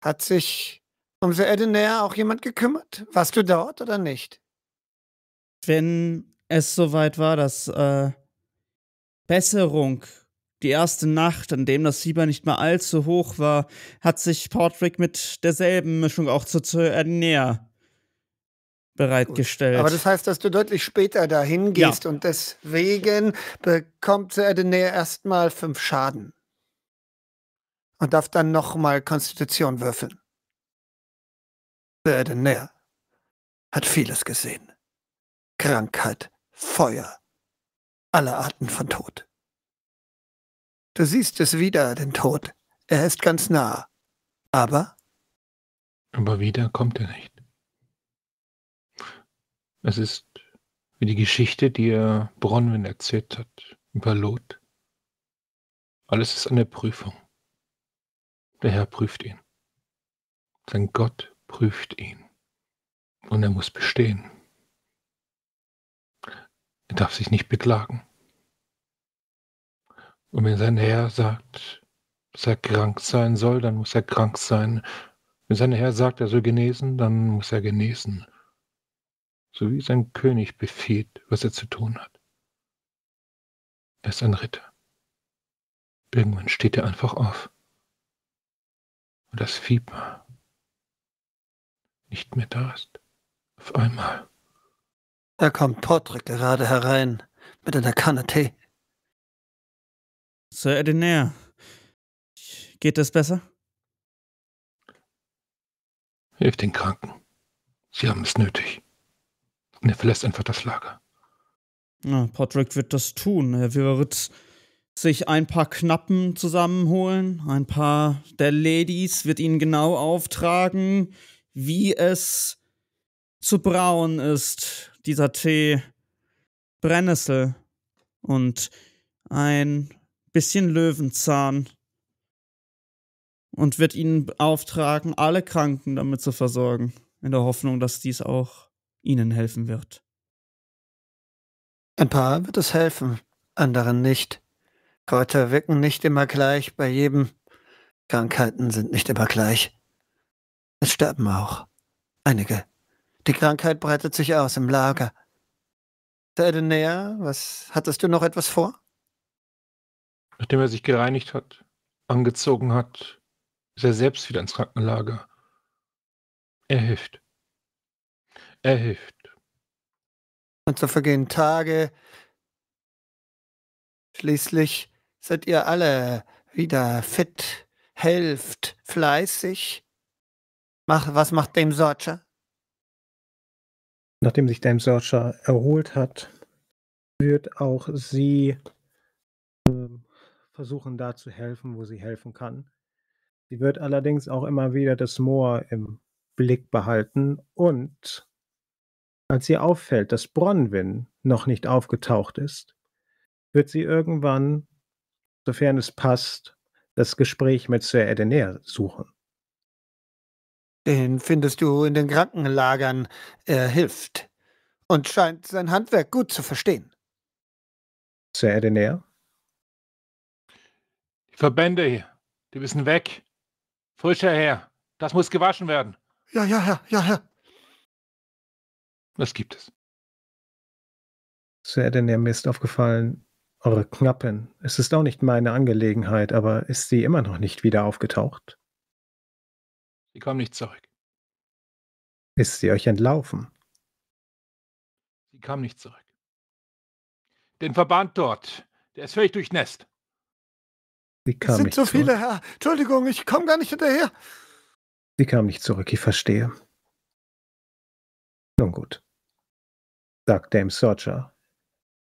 Hat sich um Sir Edinair auch jemand gekümmert? Warst du dort oder nicht? Wenn es soweit war, dass äh, Besserung die erste Nacht, an dem das Fieber nicht mehr allzu hoch war, hat sich Portrick mit derselben Mischung auch zu, zur Zöernäher bereitgestellt. Gut. Aber das heißt, dass du deutlich später dahin gehst ja. und deswegen bekommt Zöernäher erstmal fünf Schaden. Und darf dann nochmal Konstitution würfeln. Zöernäher hat vieles gesehen. Krankheit, Feuer, alle Arten von Tod. Du siehst es wieder, den Tod. Er ist ganz nah. Aber? Aber wieder kommt er nicht. Es ist wie die Geschichte, die er Bronwyn erzählt hat, über Lot. Alles ist eine Prüfung. Der Herr prüft ihn. Sein Gott prüft ihn. Und er muss bestehen. Er darf sich nicht beklagen. Und wenn sein Herr sagt, dass er krank sein soll, dann muss er krank sein. Wenn sein Herr sagt, er soll genesen, dann muss er genesen. So wie sein König befiehlt, was er zu tun hat. Er ist ein Ritter. Irgendwann steht er einfach auf. Und das Fieber nicht mehr da ist. Auf einmal. Da kommt Portrick gerade herein mit einer Kanne Tee. Sir Edinair, geht es besser? Hilf den Kranken. Sie haben es nötig. Und er verlässt einfach das Lager. Na, Patrick wird das tun. Er wird sich ein paar Knappen zusammenholen, ein paar der Ladies, wird ihnen genau auftragen, wie es zu brauen ist, dieser Tee. Brennnessel und ein bisschen Löwenzahn und wird ihnen auftragen, alle Kranken damit zu versorgen, in der Hoffnung, dass dies auch ihnen helfen wird. Ein paar wird es helfen, anderen nicht. Kräuter wirken nicht immer gleich bei jedem. Krankheiten sind nicht immer gleich. Es sterben auch. Einige. Die Krankheit breitet sich aus im Lager. Sei näher, was hattest du noch etwas vor? nachdem er sich gereinigt hat, angezogen hat, ist er selbst wieder ins Krankenlager. Er hilft. Er hilft. Und so vergehen Tage. Schließlich seid ihr alle wieder fit, helft, fleißig. Mach, was macht Dame Sorcher? Nachdem sich Dame Sorcher erholt hat, wird auch sie ähm, versuchen da zu helfen, wo sie helfen kann. Sie wird allerdings auch immer wieder das Moor im Blick behalten und als ihr auffällt, dass Bronwyn noch nicht aufgetaucht ist, wird sie irgendwann, sofern es passt, das Gespräch mit Sir Edener suchen. Den findest du in den Krankenlagern. Er äh, hilft und scheint sein Handwerk gut zu verstehen. Sir Edener? Die Verbände, die müssen weg. Frischer her. Das muss gewaschen werden. Ja, ja, Herr, ja, Herr. Was gibt es? Sir denn der Mist aufgefallen, eure Knappen. Es ist auch nicht meine Angelegenheit, aber ist sie immer noch nicht wieder aufgetaucht? Sie kommen nicht zurück. Ist sie euch entlaufen? Sie kam nicht zurück. Den Verband dort, der ist völlig durchnässt. Sie kam es sind nicht so viele, Herr. Entschuldigung, ich komme gar nicht hinterher. Sie kam nicht zurück, ich verstehe. Nun gut, sagt Dame Searcher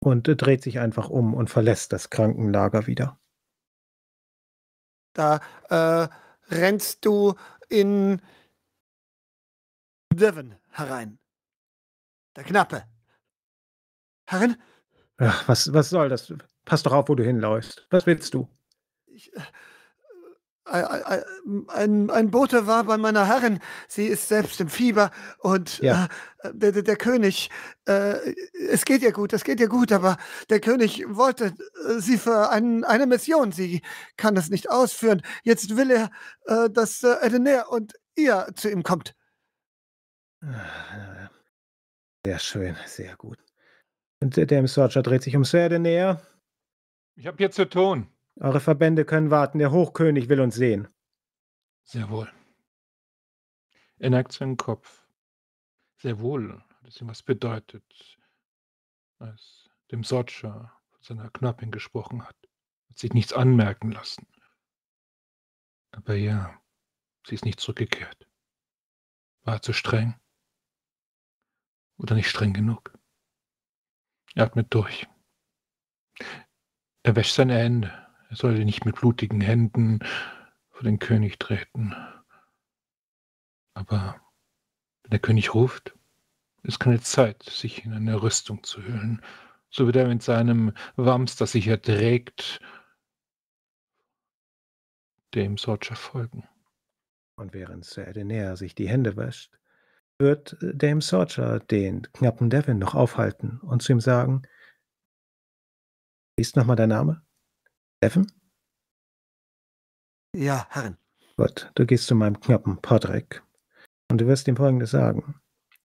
und dreht sich einfach um und verlässt das Krankenlager wieder. Da äh, rennst du in Devon herein. Der Knappe. Herrin? Ach, was, was soll das? Pass doch auf, wo du hinläufst. Was willst du? ich, äh, äh, äh, ein, ein Bote war bei meiner Herrin, sie ist selbst im Fieber und ja. äh, der, der, König, äh, es geht ihr gut, es geht ihr gut, aber der König wollte äh, sie für ein, eine Mission, sie kann das nicht ausführen. Jetzt will er, dass äh, Edener und ihr zu ihm kommt. Ah, sehr schön, sehr gut. Und der Searcher dreht sich um Sir Edener. Ich habe hier zu tun. Eure Verbände können warten. Der Hochkönig will uns sehen. Sehr wohl. Er neigt seinen Kopf. Sehr wohl hat es ihm was bedeutet, als dem Sotscher von seiner Knappin gesprochen hat. Hat sich nichts anmerken lassen. Aber ja, sie ist nicht zurückgekehrt. War zu streng? Oder nicht streng genug? Er atmet durch. Er wäscht seine Hände. Er sollte nicht mit blutigen Händen vor den König treten. Aber wenn der König ruft, ist keine Zeit, sich in eine Rüstung zu hüllen. So wird er mit seinem Wams, das sich erträgt, dem Sorcher folgen. Und während Sir Edenair sich die Hände wäscht, wird Dame Sorcher den knappen Devin noch aufhalten und zu ihm sagen, wie ist nochmal dein Name? Steffen? Ja, Herren. Gut, du gehst zu meinem Knappen Patrick und du wirst ihm Folgendes sagen.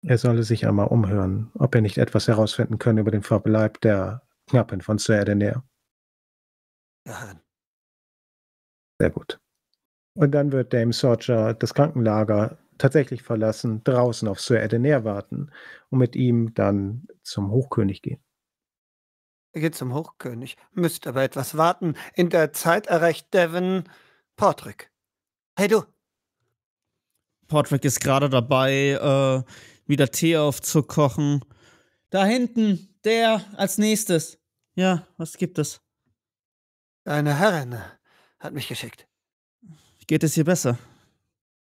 Er solle sich einmal umhören, ob er nicht etwas herausfinden könne über den Verbleib der Knappen von Sir Edenair. Ja, Herren. Sehr gut. Und dann wird Dame Sorger das Krankenlager tatsächlich verlassen, draußen auf Sir Edenair warten und mit ihm dann zum Hochkönig gehen geht zum Hochkönig, müsst aber etwas warten. In der Zeit erreicht Devon Portrick. Hey du! Portrick ist gerade dabei, äh, wieder Tee aufzukochen. Da hinten, der als nächstes. Ja, was gibt es? Eine Herrin hat mich geschickt. Geht es ihr besser?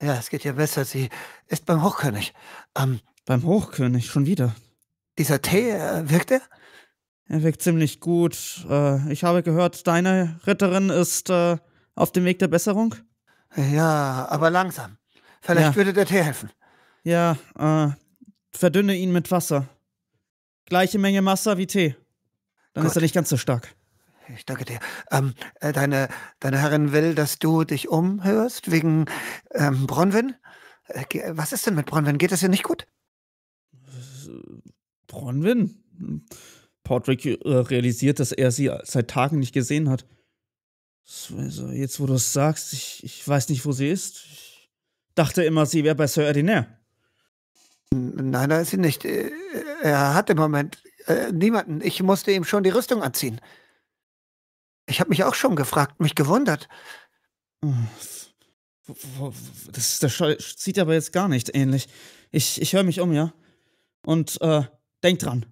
Ja, es geht ihr besser. Sie ist beim Hochkönig. Ähm, beim Hochkönig schon wieder. Dieser Tee, äh, wirkt er? Er wirkt ziemlich gut. Äh, ich habe gehört, deine Ritterin ist äh, auf dem Weg der Besserung. Ja, aber langsam. Vielleicht ja. würde der Tee helfen. Ja, äh, verdünne ihn mit Wasser. Gleiche Menge Wasser wie Tee. Dann Gott. ist er nicht ganz so stark. Ich danke dir. Ähm, äh, deine, deine Herrin will, dass du dich umhörst wegen ähm, Bronwyn? Äh, was ist denn mit Bronwyn? Geht es ihr nicht gut? Bronwyn? Patrick äh, realisiert, dass er sie seit Tagen nicht gesehen hat. Also jetzt, wo du es sagst, ich, ich weiß nicht, wo sie ist. Ich dachte immer, sie wäre bei Sir Ordinaire. Nein, da ist sie nicht. Äh, äh, er hat im Moment äh, niemanden. Ich musste ihm schon die Rüstung anziehen. Ich habe mich auch schon gefragt, mich gewundert. Hm, das, das sieht aber jetzt gar nicht ähnlich. Ich, ich höre mich um, ja? Und äh, denk dran,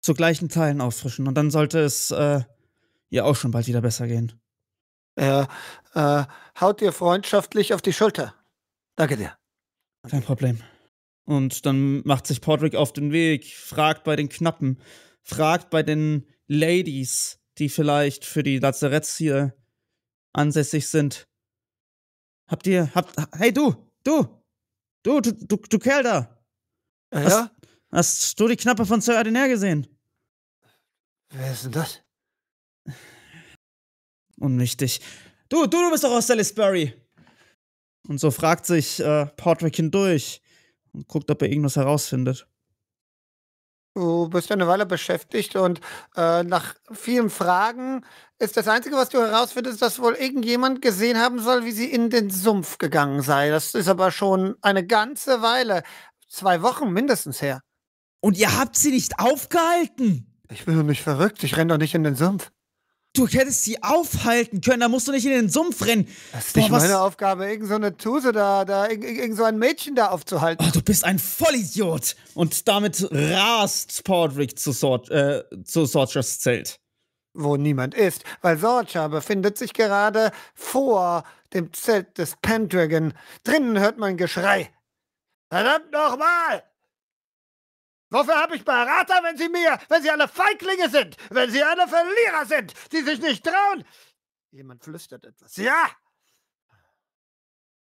zu gleichen Teilen auffrischen. Und dann sollte es äh, ihr auch schon bald wieder besser gehen. Er äh, äh, haut dir freundschaftlich auf die Schulter. Danke dir. Kein Problem. Und dann macht sich Podrick auf den Weg, fragt bei den Knappen, fragt bei den Ladies, die vielleicht für die Lazaretts hier ansässig sind. Habt ihr, habt, hey du, du, du, du, du, du Kerl da. Ja, hast, Hast du die Knappe von Sir Ordinaire gesehen? Wer ist denn das? Unwichtig. Du, du, du bist doch aus Salisbury. Und so fragt sich äh, Portrick hindurch und guckt, ob er irgendwas herausfindet. Du bist eine Weile beschäftigt und äh, nach vielen Fragen ist das Einzige, was du herausfindest, dass wohl irgendjemand gesehen haben soll, wie sie in den Sumpf gegangen sei. Das ist aber schon eine ganze Weile, zwei Wochen mindestens her. Und ihr habt sie nicht aufgehalten. Ich bin doch nicht verrückt. Ich renne doch nicht in den Sumpf. Du hättest sie aufhalten können, da musst du nicht in den Sumpf rennen. Das ist Boah, nicht was... meine Aufgabe, irgend so eine Tuse da, da irgend, irgend so ein Mädchen da aufzuhalten. Oh, du bist ein Vollidiot. Und damit rast Podrick zu, Sort, äh, zu Sorchers Zelt. Wo niemand ist, weil Sorcher befindet sich gerade vor dem Zelt des Pendragon. Drinnen hört man Geschrei. Verdammt nochmal! Wofür habe ich Berater, wenn Sie mir, wenn Sie alle Feiglinge sind, wenn Sie alle Verlierer sind, die sich nicht trauen? Jemand flüstert etwas. Ja!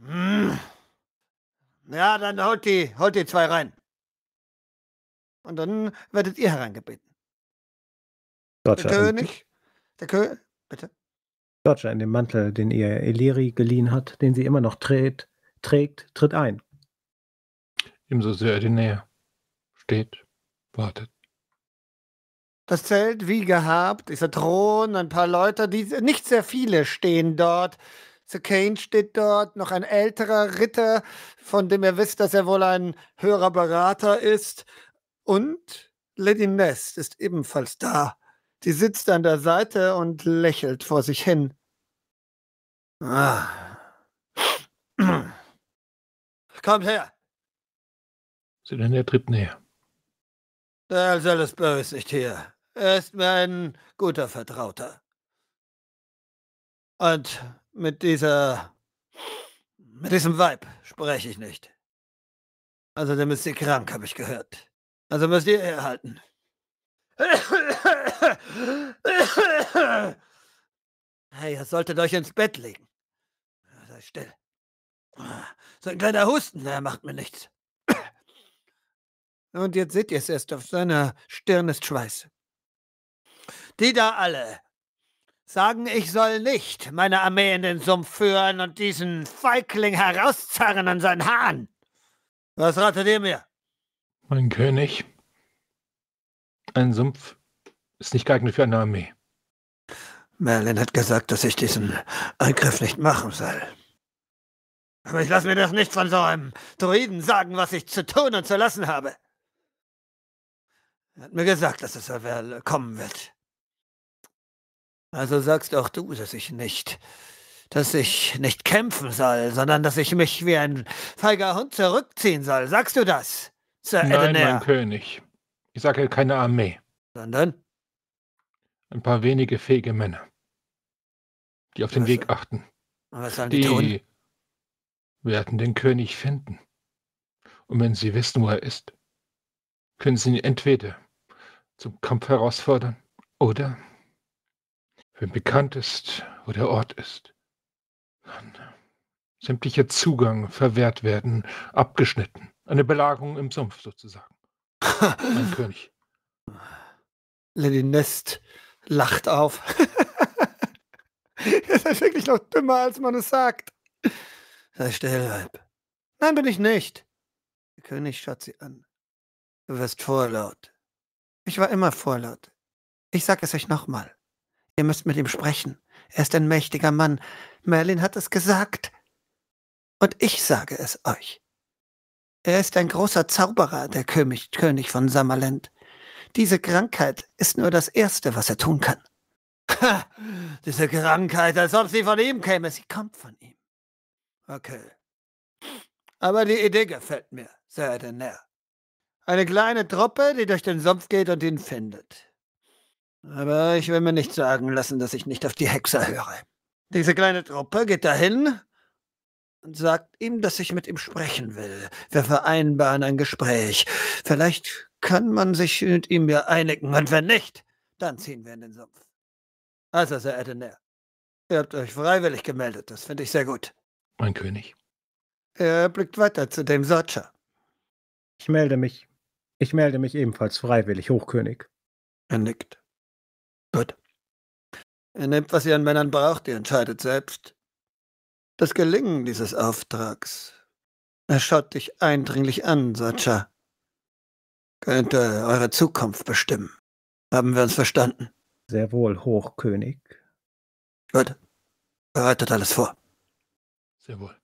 Hm. Ja, dann holt die, holt die zwei rein. Und dann werdet ihr hereingebeten. Deutscher. Der König, der König, bitte. Deutscher in dem Mantel, den ihr Eleri geliehen hat, den sie immer noch trägt, trägt tritt ein. Ebenso sehr die Nähe steht, wartet. Das Zelt wie gehabt, ist ein Thron, ein paar Leute, die, nicht sehr viele stehen dort. Sir Kane steht dort, noch ein älterer Ritter, von dem ihr wisst, dass er wohl ein höherer Berater ist. Und Lady Nest ist ebenfalls da. Die sitzt an der Seite und lächelt vor sich hin. Ah. Kommt her! Sie Zylinder tritt näher. Der Elsalis Bö ist nicht hier. Er ist mir ein guter Vertrauter. Und mit dieser. mit diesem Weib spreche ich nicht. Also, dann ist sie krank, habe ich gehört. Also müsst ihr herhalten. Hey, ihr solltet euch ins Bett legen. Sei still. So ein kleiner Husten, der macht mir nichts. Und jetzt seht ihr es erst, auf seiner Stirn ist Schweiß. Die da alle sagen, ich soll nicht meine Armee in den Sumpf führen und diesen Feigling herauszerren an seinen Haaren. Was ratet ihr mir? Mein König, ein Sumpf ist nicht geeignet für eine Armee. Merlin hat gesagt, dass ich diesen Angriff nicht machen soll. Aber ich lasse mir das nicht von so einem Druiden sagen, was ich zu tun und zu lassen habe. Er hat mir gesagt, dass es kommen wird. Also sagst auch du, dass ich nicht, dass ich nicht kämpfen soll, sondern dass ich mich wie ein feiger Hund zurückziehen soll. Sagst du das, Sir Nein, Edenair? mein König. Ich sage keine Armee. Sondern? Ein paar wenige fähige Männer, die auf den was, Weg achten. Was sollen die, die tun? werden den König finden. Und wenn sie wissen, wo er ist, können sie ihn entweder zum Kampf herausfordern. Oder, wenn bekannt ist, wo der Ort ist, dann sämtlicher Zugang verwehrt werden, abgeschnitten. Eine Belagerung im Sumpf sozusagen. mein König. Lady Nest lacht auf. Ihr seid wirklich noch dümmer, als man es sagt. Sei still, Weib. Nein, bin ich nicht. Der König schaut sie an. Du wirst vorlaut. Ich war immer vorlaut. Ich sage es euch nochmal. Ihr müsst mit ihm sprechen. Er ist ein mächtiger Mann. Merlin hat es gesagt. Und ich sage es euch. Er ist ein großer Zauberer, der König, König von Summerland. Diese Krankheit ist nur das Erste, was er tun kann. Ha, diese Krankheit, als ob sie von ihm käme. Sie kommt von ihm. Okay. Aber die Idee gefällt mir, Sir Edener. Eine kleine Truppe, die durch den Sumpf geht und ihn findet. Aber ich will mir nicht sagen lassen, dass ich nicht auf die Hexer höre. Diese kleine Truppe geht dahin und sagt ihm, dass ich mit ihm sprechen will. Wir vereinbaren ein Gespräch. Vielleicht kann man sich mit ihm ja einigen, und wenn nicht, dann ziehen wir in den Sumpf. Also, Sir Edener, ihr habt euch freiwillig gemeldet. Das finde ich sehr gut. Mein König. Er blickt weiter zu dem Sorcher. Ich melde mich. Ich melde mich ebenfalls freiwillig, Hochkönig. Er nickt. Gut. Ihr nehmt, was ihr an Männern braucht, ihr entscheidet selbst. Das Gelingen dieses Auftrags. Er schaut dich eindringlich an, Sacha. Könnte eure Zukunft bestimmen. Haben wir uns verstanden? Sehr wohl, Hochkönig. Gut. Bereitet alles vor. Sehr wohl.